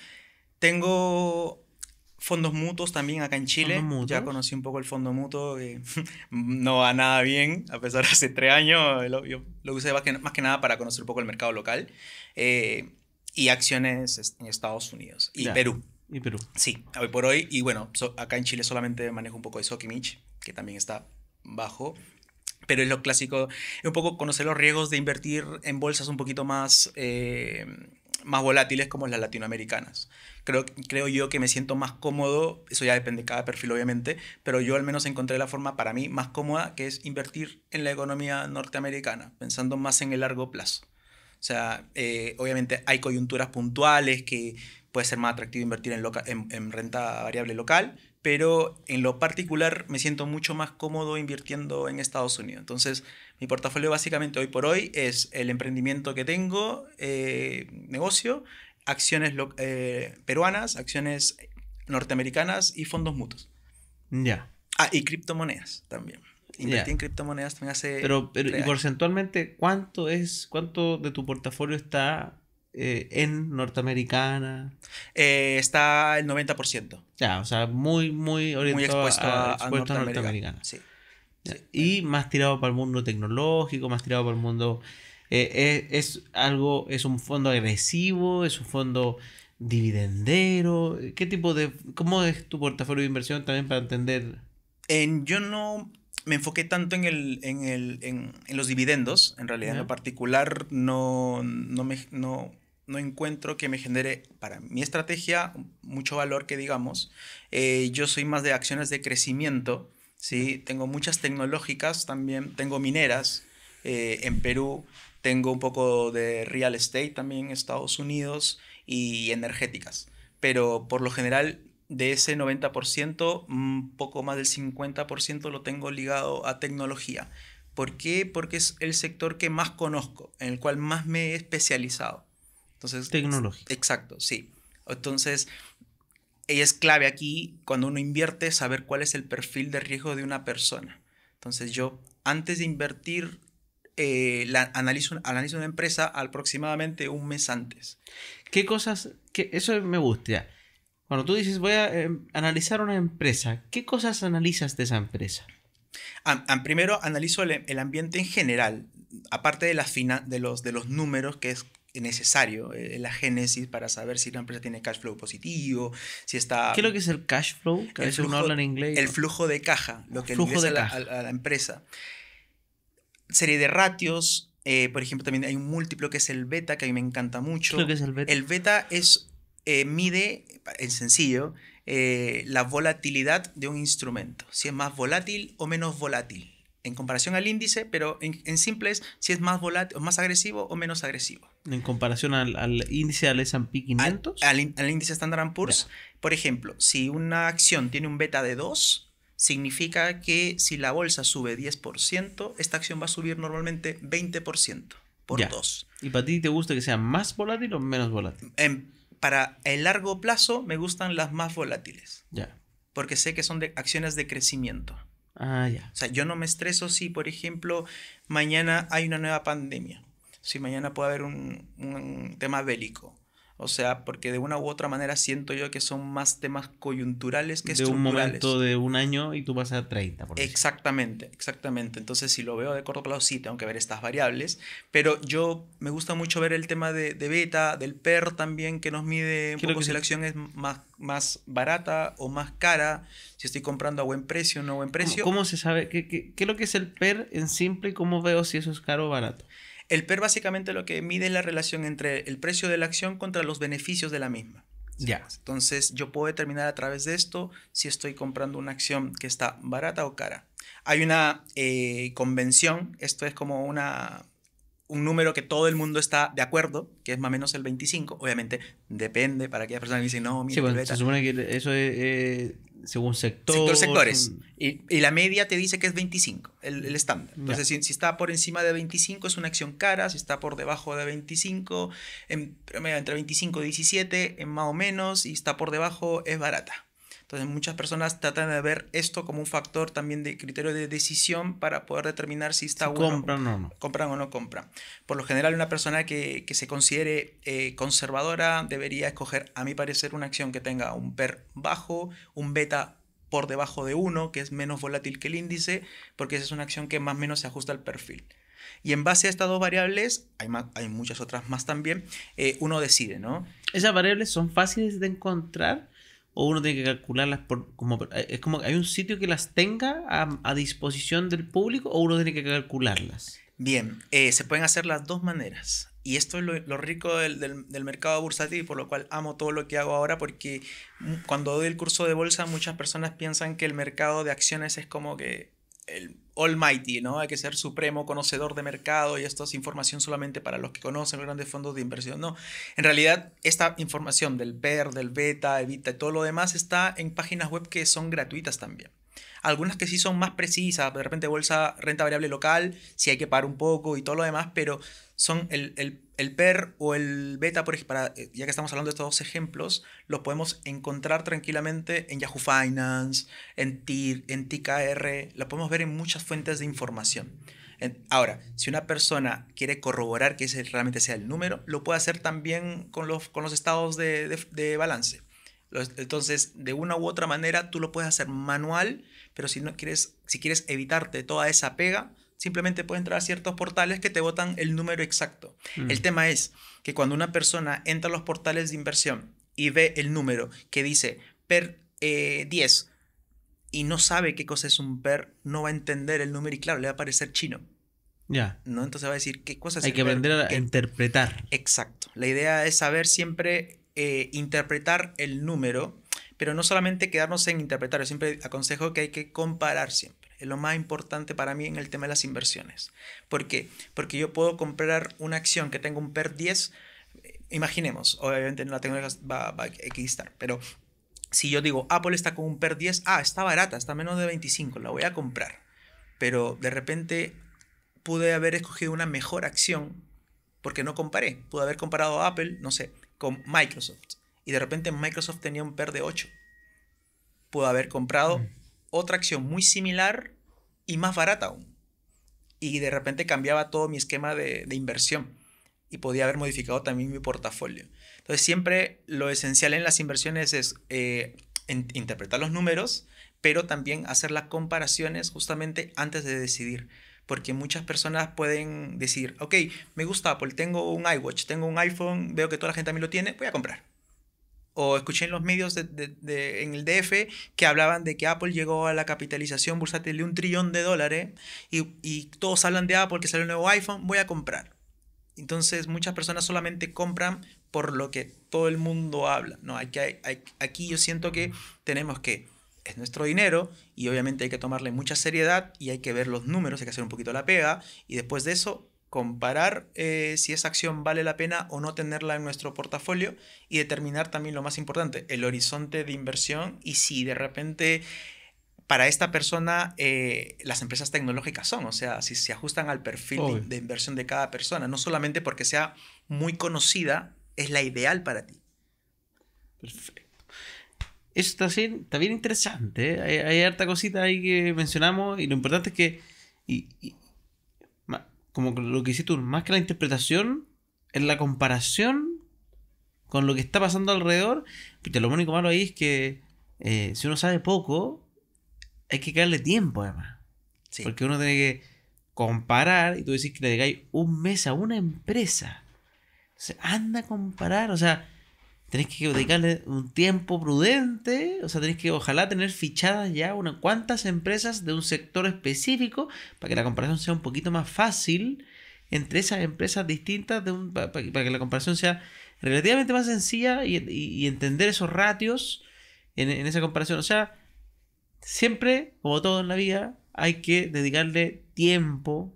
Tengo fondos mutuos también acá en Chile. Ya conocí un poco el fondo mutuo, que eh, no va nada bien, a pesar de hace tres años, eh, lo, lo usé más que, más que, nada para conocer un poco el mercado local. Eh, y acciones en Estados Unidos y Perú. Y Perú. Sí, hoy por hoy. Y bueno, acá en Chile solamente manejo un poco de Sokimich, que también está bajo. Pero es lo clásico, es un poco conocer los riesgos de invertir en bolsas un poquito más más volátiles como las latinoamericanas. Creo, creo yo que me siento más cómodo, eso ya depende de cada perfil obviamente, pero yo al menos encontré la forma para mí más cómoda que es invertir en la economía norteamericana, pensando más en el largo plazo. O sea, eh, obviamente hay coyunturas puntuales que puede ser más atractivo invertir en renta variable local, pero en lo particular me siento mucho más cómodo invirtiendo en Estados Unidos. Entonces, mi portafolio básicamente hoy por hoy es el emprendimiento que tengo, eh, negocio, acciones eh, peruanas, acciones norteamericanas y fondos mutuos. Ya. Ah, y criptomonedas también. invertí en criptomonedas también hace... Pero, porcentualmente, ¿cuánto es, cuánto de tu portafolio está eh, en norteamericana? está el 90%. Ya, o sea, muy, muy orientado expuesto a, a norteamericana. Sí. Y más tirado para el mundo tecnológico, más tirado para el mundo... Eh, eh, es, algo, es un fondo agresivo, es un fondo dividendero. ¿Qué tipo de... ¿Cómo es tu portafolio de inversión también para entender? En, yo no me enfoqué tanto en, el, en, el, en, en los dividendos, en realidad, en lo particular, no, no, me, encuentro que me genere para mi estrategia mucho valor que digamos. Eh, yo soy más de acciones de crecimiento ¿sí? Tengo muchas tecnológicas también, tengo mineras eh, en Perú, tengo un poco de real estate también en Estados Unidos y energéticas. Pero por lo general, de ese 90%, un poco más del 50% lo tengo ligado a tecnología. ¿Por qué? Porque es el sector que más conozco, en el cual más me he especializado. Entonces, tecnología. Exacto, sí. Entonces, es clave aquí cuando uno invierte saber cuál es el perfil de riesgo de una persona. Entonces yo antes de invertir eh, la, analizo, una empresa aproximadamente un mes antes. ¿Qué cosas? Que eso me gusta. Cuando tú dices voy a em, analizar una empresa, ¿qué cosas analizas de esa empresa? primero analizo el, ambiente en general, aparte de, de, los, de los números, que es necesario eh, la génesis para saber si la empresa tiene cash flow positivo, si está... ¿Qué es lo que es el cash flow? Que el flujo, habla en inglés. El flujo de caja, lo que flujo de la, A, la empresa. Serie de ratios, eh, por ejemplo, también hay un múltiplo que es el beta, que a mí me encanta mucho. el beta? es, eh, mide, en sencillo, la volatilidad de un instrumento. Si es más volátil o menos volátil. En comparación al índice, pero en, simples, si es más volátil, más agresivo o menos agresivo en comparación al, al índice al S&P 500? Al, índice Standard Poor's. Por ejemplo, si una acción tiene un beta de 2, significa que si la bolsa sube 10%, esta acción va a subir normalmente 20% por 2. ¿Y para ti te gusta que sea más volátil o menos volátil? para el largo plazo me gustan las más volátiles. Ya. Porque sé que son acciones de crecimiento. Ah, ya. O sea, yo no me estreso si, por ejemplo, mañana hay una nueva pandemia si mañana puede haber un, tema bélico. O sea, porque de una u otra manera siento yo que son más temas coyunturales que estructurales. De un momento de un año y tú vas a 30. Por exactamente, exactamente. Entonces, si lo veo de corto plazo, sí, tengo que ver estas variables. Pero yo me gusta mucho ver el tema de, beta, del PER también, que nos mide un poco si la acción es más, más barata o más cara, si estoy comprando a buen precio o no buen precio. ¿Cómo, se sabe? ¿Qué, ¿Qué, qué, es lo que es el PER en simple y cómo veo si eso es caro o barato? El PER básicamente lo que mide es la relación entre el precio de la acción contra los beneficios de la misma. Ya. Entonces yo puedo determinar a través de esto si estoy comprando una acción que está barata o cara. Hay una eh, convención, esto es como una un número que todo el mundo está de acuerdo, que es más o menos el 25, obviamente depende para aquellas personas que dicen, no, mira, sí, se supone que eso es eh, según sector, sectores. Mm. Y, la media te dice que es 25, el estándar. Entonces, si, está por encima de 25 es una acción cara, si está por debajo de 25, en, entre 25 y 17 en más o menos, y está por debajo es barata. Entonces pues, muchas personas tratan de ver esto como un factor también de criterio de decisión para poder determinar si está bueno. Compran o no. Compran o no compran. Por lo general una persona que, se considere eh, conservadora debería escoger, a mi parecer, una acción que tenga un PER bajo, un beta por debajo de 1, que es menos volátil que el índice, porque esa es una acción que más o menos se ajusta al perfil. Y en base a estas dos variables, hay, hay muchas otras más también, eh, uno decide, ¿no? ¿Esas variables son fáciles de encontrar? o uno tiene que calcularlas por como es como hay un sitio que las tenga a, disposición del público o uno tiene que calcularlas bien eh, se pueden hacer las dos maneras y esto es lo, rico del, mercado bursátil por lo cual amo todo lo que hago ahora porque cuando doy el curso de bolsa muchas personas piensan que el mercado de acciones es como que el almighty, ¿no? Hay que ser supremo conocedor de mercado y esto es información solamente para los que conocen los grandes fondos de inversión. No, en realidad esta información del BER, del beta, evita y todo lo demás está en páginas web que son gratuitas también. Algunas que sí son más precisas, de repente bolsa renta variable local, si hay que parar un poco y todo lo demás, pero son el el PER o el beta, por, eh, ya que estamos hablando de estos dos ejemplos, los podemos encontrar tranquilamente en Yahoo Finance, en, TIR, en TKR, lo podemos ver en muchas fuentes de información. Ahora, si una persona quiere corroborar que ese realmente sea el número, lo puede hacer también con los, estados de, de balance. Entonces, de una u otra manera, tú lo puedes hacer manual, pero si, no quieres, si quieres evitarte toda esa pega, simplemente puede entrar a ciertos portales que te votan el número exacto. Mm. El tema es que cuando una persona entra a los portales de inversión y ve el número que dice PER 10 eh, y no sabe qué cosa es un PER, no va a entender el número y claro, le va a parecer chino. Ya. ¿No? Entonces va a decir qué cosa es Hay que aprender a interpretar. Exacto. La idea es saber siempre eh, interpretar el número, pero no solamente quedarnos en interpretar. Yo siempre aconsejo que hay que comparar siempre lo más importante para mí en el tema de las inversiones. ¿Por qué? Porque yo puedo comprar una acción que tenga un PER 10, eh, imaginemos, obviamente no la tengo, va, va a pero si yo digo Apple está con un PER 10, ah, está barata, está menos de 25, la voy a comprar. Pero de repente pude haber escogido una mejor acción porque no comparé. Pude haber comparado Apple, no sé, con Microsoft. Y de repente Microsoft tenía un PER de 8. Pude haber comprado mm. otra acción muy similar y más barata aún. Y de repente cambiaba todo mi esquema de, inversión y podía haber modificado también mi portafolio. Entonces siempre lo esencial en las inversiones es eh, interpretar los números, pero también hacer las comparaciones justamente antes de decidir. Porque muchas personas pueden decir, ok, me gusta Apple, tengo un iWatch, tengo un iPhone, veo que toda la gente también lo tiene, voy a comprar o escuché en los medios de, en el DF que hablaban de que Apple llegó a la capitalización bursátil de un trillón de dólares y, y todos hablan de Apple, que sale un nuevo iPhone, voy a comprar. Entonces muchas personas solamente compran por lo que todo el mundo habla. No, hay, hay, aquí yo siento que tenemos que, es nuestro dinero y obviamente hay que tomarle mucha seriedad y hay que ver los números, hay que hacer un poquito la pega y después de eso comparar eh, si esa acción vale la pena o no tenerla en nuestro portafolio y determinar también lo más importante, el horizonte de inversión y si de repente para esta persona eh, las empresas tecnológicas son, o sea, si se ajustan al perfil de, inversión de cada persona, no solamente porque sea muy conocida, es la ideal para ti. Perfecto. Eso está bien, interesante. ¿eh? Hay, harta cosita ahí que mencionamos y lo importante es que como lo que hiciste tú, más que la interpretación, es la comparación con lo que está pasando alrededor. Porque lo único malo ahí es que eh, si uno sabe poco, hay que darle tiempo además. Porque uno tiene que comparar y tú decís que le llegáis un mes a una empresa. O sea, anda a comparar, o sea, Tenés que dedicarle un tiempo prudente, o sea, tenéis que ojalá tener fichadas ya unas cuantas empresas de un sector específico para que la comparación sea un poquito más fácil entre esas empresas distintas, para, que la comparación sea relativamente más sencilla y, entender esos ratios en, en esa comparación. O sea, siempre, como todo en la vida, hay que dedicarle tiempo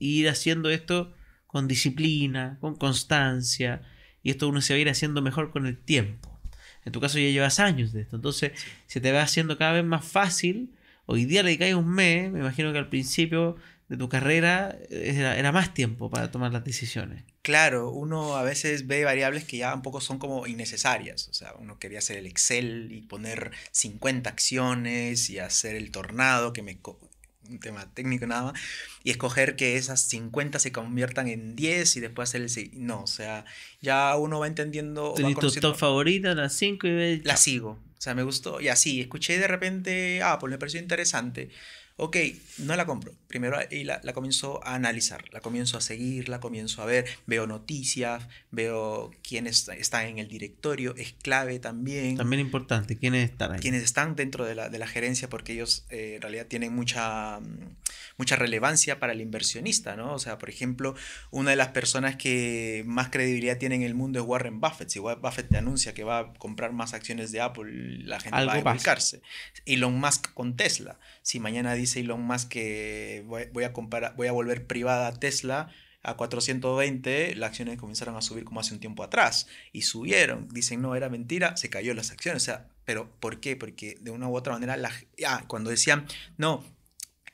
e ir haciendo esto con disciplina, con constancia, y esto uno se va a ir haciendo mejor con el tiempo. En tu caso ya llevas años de esto, entonces se te va haciendo cada vez más fácil. Hoy día le cae un mes, me imagino que al principio de tu carrera eh, era, más tiempo para tomar las decisiones. Claro, uno a veces ve variables que ya un poco son como innecesarias. O sea, uno quería hacer el Excel y poner 50 acciones y hacer el tornado que me un tema técnico nada más, y escoger que esas 50 se conviertan en 10 y después hacer el... No, o sea, ya uno va entendiendo... ¿Tu, top favorita, las 5 y... Ve... La sigo, o sea, me gustó, y así, escuché de repente, ah, pues me pareció interesante, ok, no la compro. Primero la, comienzo a analizar, la comienzo a seguir, la comienzo a ver, veo noticias, veo quiénes están en el directorio, es clave también. También importante, quiénes están ahí. Quienes están dentro de la, gerencia porque ellos eh, en realidad tienen mucha, mm, mucha relevancia para el inversionista, ¿no? O sea, por ejemplo, una de las personas que más credibilidad tiene en el mundo es Warren Buffett. Si Warren Buffett te anuncia que va a comprar más acciones de Apple, la gente va a implicarse. Elon Musk con Tesla. Si mañana dice Elon Musk que voy, a, voy a volver privada a Tesla, a 420 las acciones comenzaron a subir como hace un tiempo atrás y subieron. Dicen, no, era mentira, se cayó las acciones. O sea, pero ¿por qué? Porque de una u otra manera, cuando decían, no,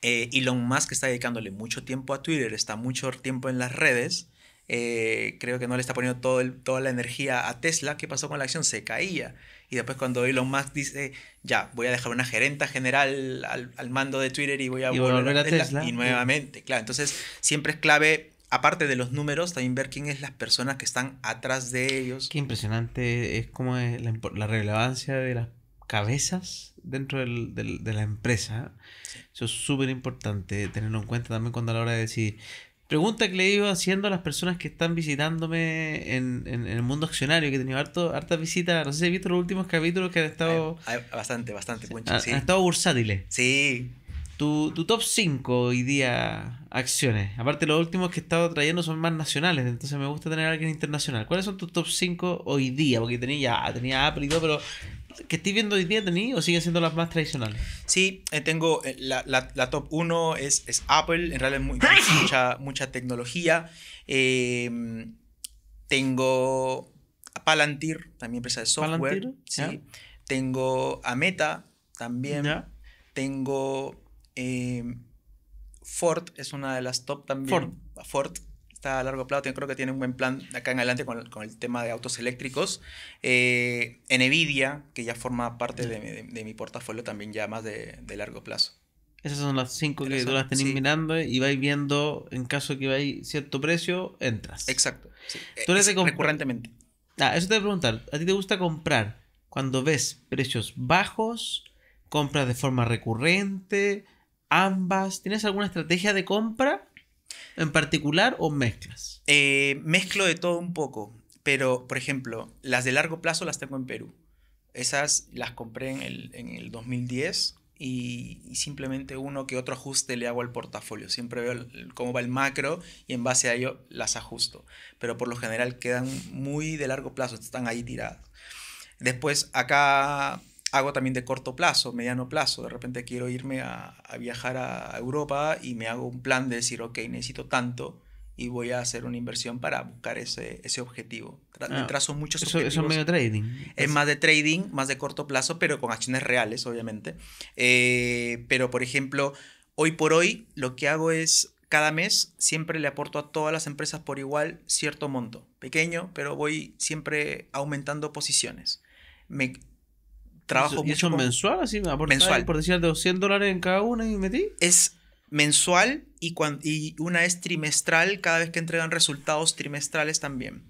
eh, Elon Musk está dedicándole mucho tiempo a Twitter, está mucho tiempo en las redes. Eh, creo que no le está poniendo toda la energía a Tesla. ¿Qué pasó con la acción? Se caía. Y después cuando Elon Musk dice, ya, voy a dejar una gerenta general al, mando de Twitter y voy a volver, a, Tesla. Y nuevamente, claro. Entonces siempre es clave aparte de los números, también ver quiénes son las personas que están atrás de ellos. Qué impresionante es como es la, relevancia de las cabezas dentro de la empresa. Eso es súper importante tenerlo en cuenta también cuando a la hora de decir, Pregunta que le iba haciendo a las personas que están visitándome en, el mundo accionario, que he tenido harto, hartas visitas. No sé si he visto los últimos capítulos que han estado. bastante, bastante, Poncho, Han estado bursátiles. Sí. Tu, top 5 hoy día acciones. Aparte, los últimos que he estado trayendo son más nacionales, entonces me gusta tener alguien internacional. ¿Cuáles son tus top 5 hoy día? Porque tenía ya, tenía Apple y todo, pero que estoy viendo hoy día tenéis o siguen siendo las más tradicionales? Sí, eh, tengo eh, la, top 1 es, Apple, en realidad es mucha, mucha tecnología. Em, tengo a Palantir, también empresa de software. sí. Tengo a Meta también. Tengo em, Ford, es una de las top también. Ford. Ford está a largo plazo, creo que tiene un buen plan acá en adelante con, el tema de autos eléctricos. En eh, Nvidia, que ya forma parte de, mi portafolio también ya más de, largo plazo. Esas son las cinco que tú las tenés mirando y vais viendo, en caso que vaya cierto precio, entras. Exacto. Tú eres recurrentemente. Ah, eso te voy a preguntar. ¿A ti te gusta comprar cuando ves precios bajos? ¿Compras de forma recurrente? ¿Ambas? ¿Tienes alguna estrategia de compra? en particular o mezclas? Eh, mezclo de todo un poco, pero por ejemplo, las de largo plazo las tengo en Perú. Esas las compré en el, en el 2010 y, simplemente uno que otro ajuste le hago al portafolio. Siempre veo cómo va el macro y en base a ello las ajusto. Pero por lo general quedan muy de largo plazo, están ahí tiradas. Después acá hago también de corto plazo, mediano plazo. De repente quiero irme a, viajar a Europa y me hago un plan de decir, ok, necesito tanto y voy a hacer una inversión para buscar ese, ese objetivo. Ah, trazo muchos eso, es medio trading. Es, más de trading, más de corto plazo, pero con acciones reales, obviamente. Eh, pero, por ejemplo, hoy por hoy lo que hago es cada mes siempre le aporto a todas las empresas por igual cierto monto, pequeño, pero voy siempre aumentando posiciones. Me trabajo. mucho mensual? Así, mensual. Por decir, de 100 dólares en cada una y metí. Es mensual y, y una es trimestral cada vez que entregan resultados trimestrales también.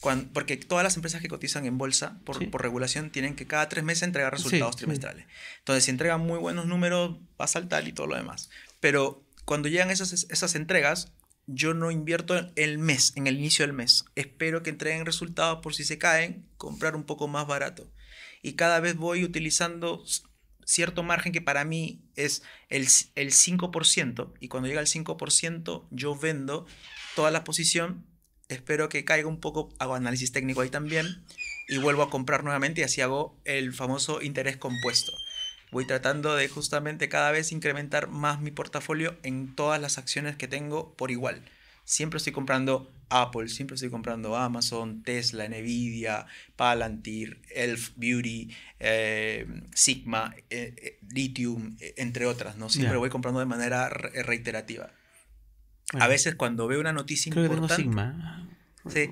Cuando, porque todas las empresas que cotizan en bolsa por, por regulación tienen que cada tres meses entregar resultados trimestrales. Entonces, si entregan muy buenos números, va a saltar y todo lo demás. Pero cuando llegan esas, esas entregas, yo no invierto el mes, en el inicio del mes. Espero que entreguen resultados por si se caen, comprar un poco más barato y cada vez voy utilizando cierto margen que para mí es el, 5%, y cuando llega al 5% yo vendo toda la posición, espero que caiga un poco, hago análisis técnico ahí también, y vuelvo a comprar nuevamente y así hago el famoso interés compuesto. Voy tratando de justamente cada vez incrementar más mi portafolio en todas las acciones que tengo por igual. Siempre estoy comprando Apple, siempre estoy comprando Amazon, Tesla, Nvidia, Palantir, Elf Beauty, eh, Sigma, eh, eh, Lithium, entre otras, ¿no? Siempre voy comprando de manera reiterativa. a veces cuando veo una noticia creo importante... Sigma. Sí.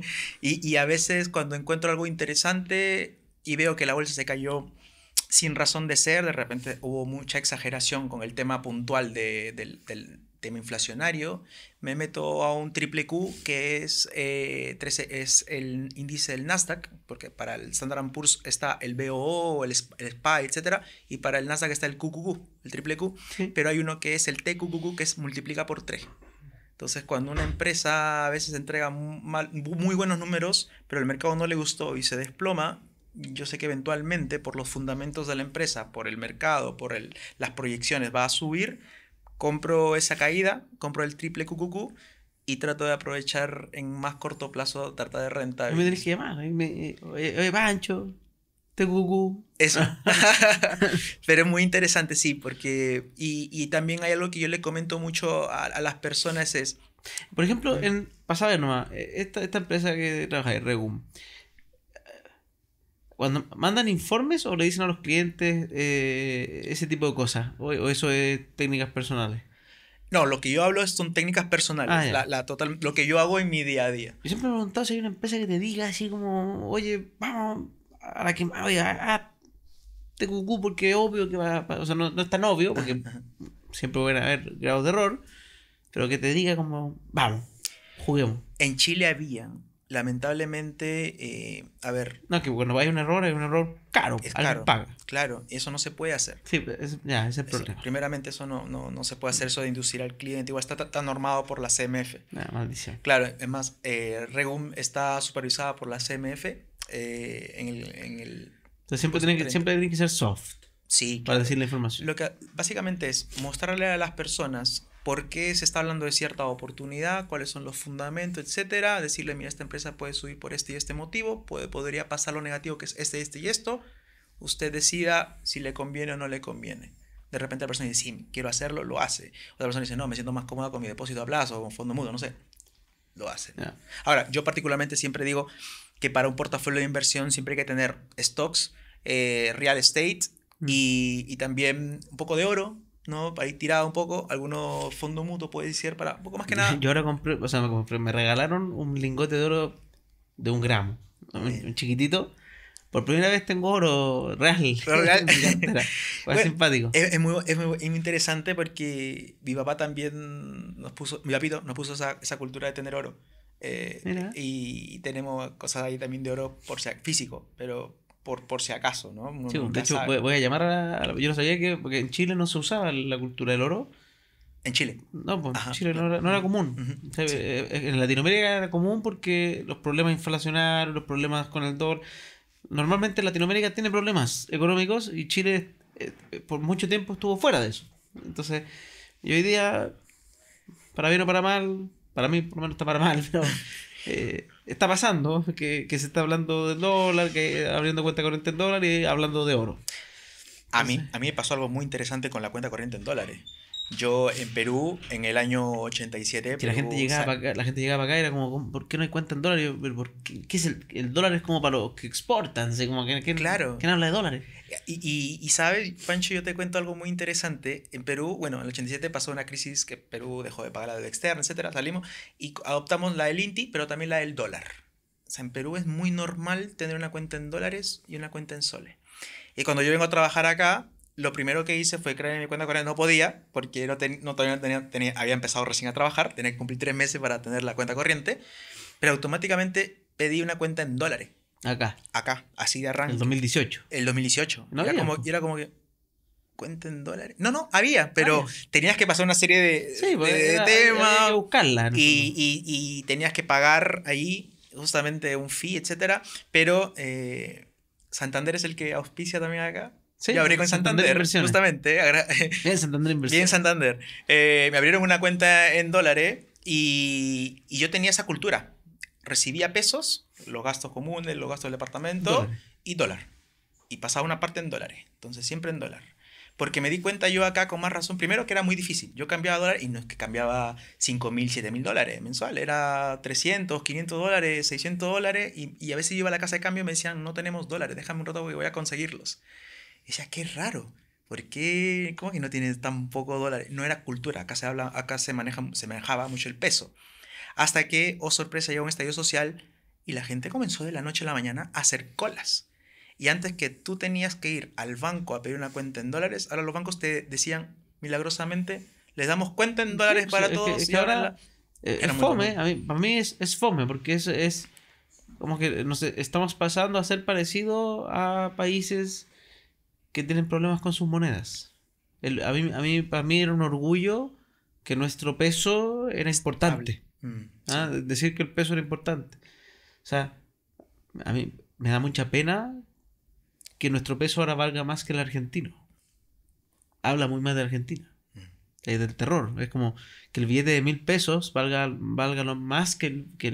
y, a veces cuando encuentro algo interesante y veo que la bolsa se cayó sin razón de ser, de repente hubo mucha exageración con el tema puntual del tema inflacionario, me meto a un triple Q que es, 13, eh, es el índice del Nasdaq, porque para el Standard Poor's está el BOO, el, el SPY, etc. Y para el Nasdaq está el QQQ, el triple Q, pero hay uno que es el TQQQ que es multiplica por 3. Entonces, cuando una empresa a veces entrega muy buenos números, pero el mercado no le gustó y se desploma, yo sé que eventualmente por los fundamentos de la empresa, por el mercado, por el, las proyecciones va a subir, compro esa caída, compro el triple QQQ y trato de aprovechar en más corto plazo, tarta de renta Me tienes que llamar, oye, oye Pancho, te Eso. Pero es muy interesante, sí, porque. Y, y, también hay algo que yo le comento mucho a, las personas: es. Por ejemplo, en. ver nomás, e, esta, esta empresa que trabaja, Regum cuando mandan informes o le dicen a los clientes eh, ese tipo de cosas? O, eso es técnicas personales? No, lo que yo hablo son técnicas personales, ah, la, total, lo que yo hago en mi día a día. Yo siempre me he preguntado si hay una empresa que te diga así como, oye, vamos a la que... oiga, ah, te cucú porque es obvio que va... a... O sea, no, no es tan obvio porque siempre van a haber grados de error, pero que te diga como, vamos, juguemos. En Chile había, lamentablemente, eh, a ver. No, que cuando hay un error, hay un error caro. Es Paga. Claro, eso no se puede hacer. Sí, ya, ya, es el problema. primeramente, eso no, no, se puede hacer, eso de inducir al cliente. Igual está, tan normado por la CMF. Ah, maldición. Claro, es más, eh, Regum está supervisada por la CMF eh, en el. En el Entonces, siempre tienen que, siempre ser soft. Sí. Para decir la información. Lo que básicamente es mostrarle a las personas por qué se está hablando de cierta oportunidad, cuáles son los fundamentos, etcétera. Decirle, mira, esta empresa puede subir por este y este motivo, puede, podría pasar lo negativo que es este, este y esto. Usted decida si le conviene o no le conviene. De repente la persona dice, sí, quiero hacerlo, lo hace. Otra persona dice, no, me siento más cómoda con mi depósito a plazo o con fondo mudo, no sé. Lo hace. Ahora, yo particularmente siempre digo que para un portafolio de inversión siempre hay que tener stocks, eh, real estate mm. y, y también un poco de oro, ¿no? ir tirado un poco, algunos fondos mutuos puede decir para poco más que nada. Yo ahora compré, o sea, me, me regalaron un lingote de oro de un gramo, un, chiquitito. Por primera vez tengo oro real. Pues, es, muy, interesante porque mi papá también nos puso, mi papito nos puso esa, cultura de tener oro. Eh, y tenemos cosas ahí también de oro por ser físico, pero por, por si acaso, ¿no? sí, de hecho, voy a llamar a, Yo no sabía que... Porque en Chile no se usaba la cultura del oro. En Chile. No, pues en Chile no era, común. Eh, en Latinoamérica era común porque los problemas inflacionarios, los problemas con el dólar. Normalmente Latinoamérica tiene problemas económicos y Chile eh, eh, por mucho tiempo estuvo fuera de eso. Entonces, y hoy día, para bien o para mal, para mí por lo menos está para mal, pero, está pasando, que, que se está hablando del dólar, que abriendo cuenta corriente en dólares y hablando de oro. a mí, a mí me pasó algo muy interesante con la cuenta corriente en dólares. Yo en Perú, en el año 87. la, gente llegaba para acá, la gente llegaba acá y era como, ¿por qué no hay cuenta en dólares? ¿Por qué, es el, el, dólar es como para los que exportan? Como que, claro. ¿Quién habla de dólares? Y, y, sabes, Pancho, yo te cuento algo muy interesante. En Perú, bueno, en el 87 pasó una crisis que Perú dejó de pagar la deuda externa, etcétera. Salimos y adoptamos la del INTI, pero también la del dólar. O sea, en Perú es muy normal tener una cuenta en dólares y una cuenta en soles. Y cuando yo vengo a trabajar acá, lo primero que hice fue crear mi cuenta corriente. No podía, porque no, no todavía no tenía, había empezado recién a trabajar, tenía que cumplir tres meses para tener la cuenta corriente, pero automáticamente pedí una cuenta en dólares. Acá. Acá, así de arranque. El 2018. El 2018. No era, como, era como que. ¿Cuenta en dólares? No, no, había, pero ah, tenías que pasar una serie de, pues, temas. buscarla. y, y, tenías que pagar ahí justamente un fee, etcétera. Pero eh, Santander es el que auspicia también acá. Sí, abrí con Santander, justamente. Bien, Santander Inversión. Bien, Santander. Eh, me abrieron una cuenta en dólares y, y, yo tenía esa cultura. Recibía pesos, los gastos comunes, los gastos del departamento y dólar. Y pasaba una parte en dólares. Entonces, siempre en dólar. Porque me di cuenta yo acá con más razón, primero que era muy difícil. Yo cambiaba dólar y no es que cambiaba 5 mil, 7 mil dólares mensual. Era 300, 500 dólares, 600 dólares. Y, y a veces yo iba a la casa de cambio y me decían, no tenemos dólares, déjame un rato porque voy a conseguirlos que qué raro. ¿Por qué? ¿Cómo que no tiene tan poco dólares? No era cultura. Acá se, habla, acá se, maneja, se manejaba mucho el peso. Hasta que, oh sorpresa, llegó un estallido social y la gente comenzó de la noche a la mañana a hacer colas. Y antes que tú tenías que ir al banco a pedir una cuenta en dólares, ahora los bancos te decían milagrosamente, les damos cuenta en dólares para todo todos. es y ahora, eh, es fome, a mí, para mí es, es, fome, porque es, es como que nos estamos pasando a ser parecido a países que tienen problemas con sus monedas. a, mí, a mí, para mí era un orgullo que nuestro peso era importante. Mm, ah, decir que el peso era importante. O sea, a mí me da mucha pena que nuestro peso ahora valga más que el argentino. Habla muy más de Argentina. Eh, del terror. Es como que el billete de mil pesos valga, valga lo más que, que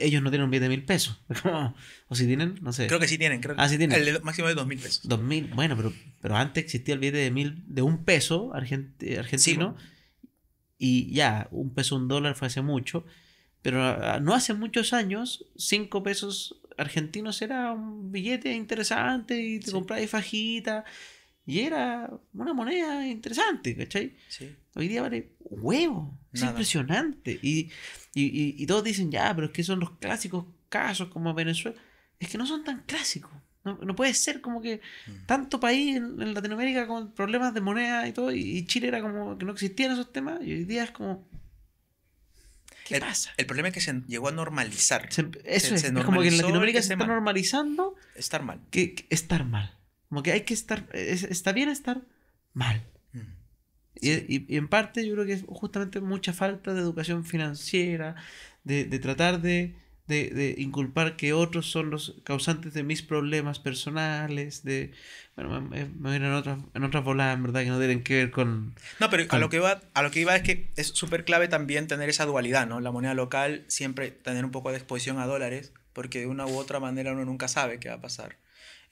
ellos no tienen un billete de mil pesos. o si tienen, no sé. Creo que sí tienen. Creo ah, sí tienen. El máximo de dos mil pesos. bueno, pero, pero antes existía el billete de mil, de un peso argentino. Y ya, un peso, un dólar fue hace mucho. Pero ah, no hace muchos años, cinco pesos argentinos era un billete interesante y te sí. comprabas fajitas y era una moneda interesante, ¿cachai? Hoy día vale huevo. Es impresionante. Y, y, y, todos dicen, ya, pero es que son los clásicos casos como Venezuela. Es que no son tan clásicos. No, no puede ser como que mm. tanto país en, Latinoamérica con problemas de moneda y todo, y, Chile era como que no existían esos temas, y hoy día es como. ¿Qué el, pasa? El problema es que se llegó a normalizar. eso es, como que en Latinoamérica se está normalizando. Estar mal. Que, estar mal. Como que hay que estar, está bien estar mal. Y, en parte yo creo que es justamente mucha falta de educación financiera, de, tratar de, inculpar que otros son los causantes de mis problemas personales, de... Bueno, me, voy a en otras en otra voladas, en verdad, que no tienen que ver con... No, pero A, lo que iba, a lo que iba es que es súper clave también tener esa dualidad, ¿no? La moneda local, siempre tener un poco de exposición a dólares, porque de una u otra manera uno nunca sabe qué va a pasar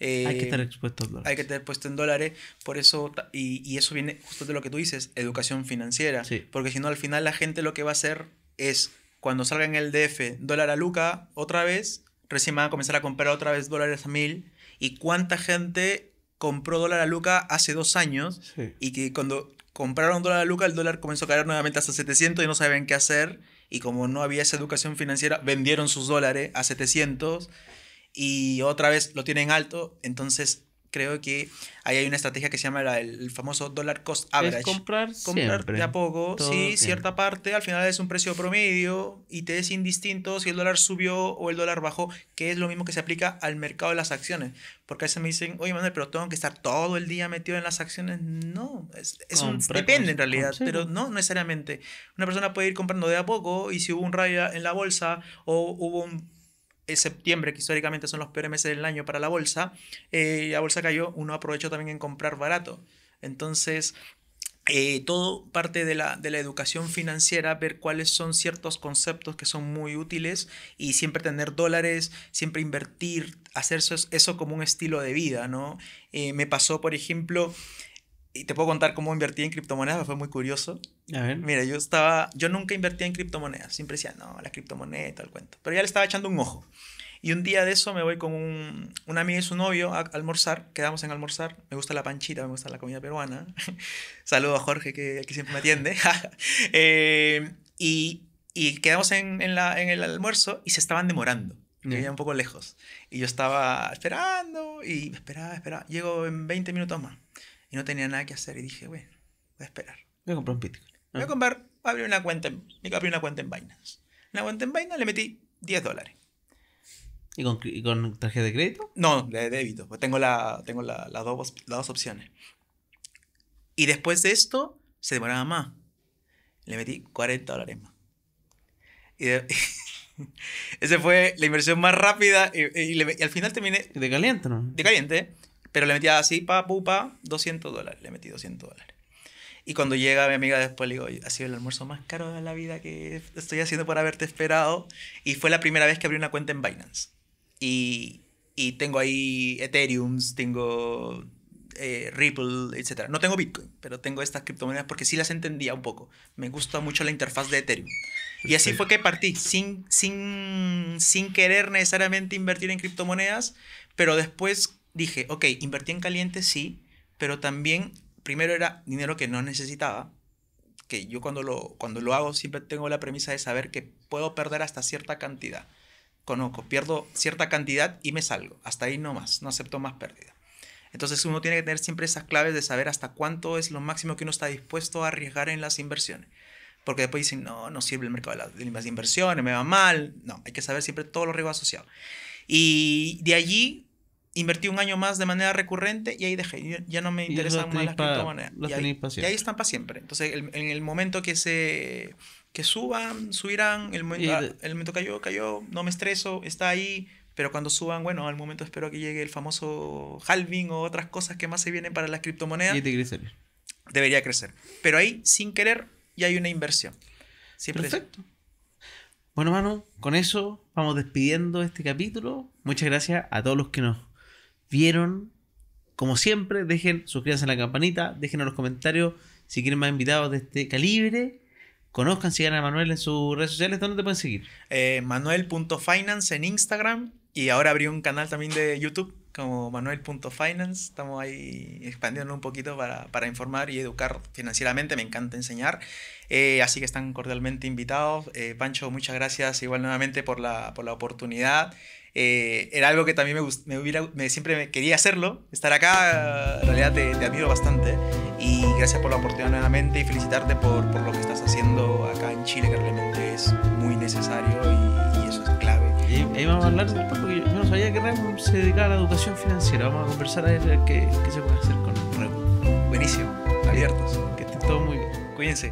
hay que estar eh, expuesto en dólares. Hay que estar expuesto en dólares. Por eso, y, eso viene justo de lo que tú dices, educación financiera. Porque si no, al final la gente lo que va a hacer es, cuando salga en el DF, dólar a Luca, otra vez, recién van a comenzar a comprar otra vez dólares a mil. ¿Y cuánta gente compró dólar a Luca hace dos años? Y que cuando compraron dólar a Luca, el dólar comenzó a caer nuevamente hasta 700 y no saben qué hacer. Y como no había esa educación financiera, vendieron sus dólares a 700 y otra vez lo tienen alto. Entonces creo que ahí hay una estrategia que se llama el famoso dólar cost average. Es comprar, comprar de a poco, sí, cierta parte, al final es un precio promedio y te es indistinto si el dólar subió o el dólar bajó, que es lo mismo que se aplica al mercado de las acciones. Porque a veces me dicen, oye Manuel, pero tengo que estar todo el día metido en las acciones. No, es, un, depende en realidad, pero no necesariamente. Una persona puede ir comprando de a poco y si hubo un raya en la bolsa o hubo un septiembre, que históricamente son los peores meses del año para la bolsa, eh, la bolsa cayó, uno aprovechó también en comprar barato. Entonces, eh, todo parte de la, de la, educación financiera, ver cuáles son ciertos conceptos que son muy útiles y siempre tener dólares, siempre invertir, hacer eso, como un estilo de vida, ¿no? Eh, me pasó, por ejemplo, y te puedo contar cómo invertí en criptomonedas, fue muy curioso. Mira, yo estaba, yo nunca invertía en criptomonedas, siempre decía, no, la criptomoneda, tal cuento. Pero ya le estaba echando un ojo. Y un día de eso me voy con un, una amiga y su novio a almorzar, quedamos en almorzar, me gusta la panchita, me gusta la comida peruana. Saludo a Jorge que, que siempre me atiende. Eh, y, y, quedamos en, en, la, en el almuerzo y se estaban demorando. Que un poco lejos. Y yo estaba esperando y esperaba, esperaba. Llego en 20 minutos más. Y no tenía nada que hacer. Y dije, bueno, voy a esperar. Voy a comprar un Bitcoin. Voy a comprar, voy a abrir una cuenta, en, voy una cuenta en Binance. Una cuenta en Binance le metí 10 dólares. ¿Y con, tarjeta de crédito? No, de, débito. Pues tengo la, tengo dos, las dos opciones. Y después de esto, se demoraba más. Le metí 40 dólares más. Y esa fue la inversión más rápida. Y, y al final terminé. De caliente, ¿no? De caliente. Pero le metía así, pa, pu, pa, 200 dólares. Le metí 200 dólares. Y cuando llega mi amiga después, le digo, ha sido el almuerzo más caro de la vida que estoy haciendo por haberte esperado. Y fue la primera vez que abrí una cuenta en Binance. Y, y tengo ahí Ethereum, tengo eh, Ripple, etc. No tengo Bitcoin, pero tengo estas criptomonedas porque sí las entendía un poco. Me gusta mucho la interfaz de Ethereum. Y así fue que partí, sin, sin, sin querer necesariamente invertir en criptomonedas, pero después dije, ok, invertí en caliente, sí, pero también, primero era dinero que no necesitaba, que yo cuando lo, cuando lo hago siempre tengo la premisa de saber que puedo perder hasta cierta cantidad. Conozco, pierdo cierta cantidad y me salgo. Hasta ahí no más, no acepto más pérdida. Entonces uno tiene que tener siempre esas claves de saber hasta cuánto es lo máximo que uno está dispuesto a arriesgar en las inversiones. Porque después dicen, no, no sirve el mercado de las inversiones, me va mal. No, hay que saber siempre todos los riesgos asociados. Y de allí Invertí un año más de manera recurrente y ahí dejé. Ya no me interesan más las criptomonedas. Y ahí, están para siempre. Entonces, en el momento que se que suban, subirán, el momento, ah, el cayó, cayó, no me estreso, está ahí, pero cuando suban, bueno, al momento espero que llegue el famoso halving o otras cosas que más se vienen para las criptomonedas. Debería crecer. Pero ahí, sin querer, ya hay una inversión. Perfecto. Bueno, hermano, con eso vamos despidiendo este capítulo. Muchas gracias a todos los que nos vieron. Como siempre, dejen, suscríbanse a la campanita, dejen en los comentarios si quieren más invitados de este calibre. Conozcan, sigan a Manuel en sus redes sociales. ¿Dónde te pueden seguir? Eh, manuel.finance en Instagram. Y ahora abrió un canal también de YouTube como manuel.finance. Estamos ahí expandiéndolo un poquito para, informar y educar financieramente. Me encanta enseñar. Eh, así que están cordialmente invitados. Eh, Pancho, muchas gracias igual nuevamente por la, por la oportunidad. Eh, era algo que también me, hubiera, siempre me quería hacerlo. Estar acá, en realidad te, te, admiro bastante. Y gracias por la oportunidad nuevamente y felicitarte por, lo que estás haciendo acá en Chile, que realmente es muy necesario y, eso es clave. ahí vamos a hablar porque yo no sabía que Rem se dedicaba a la educación financiera. Vamos a conversar a ver qué, se puede hacer con Rem. Buenísimo, abiertos. Que estén todos muy bien. Cuídense.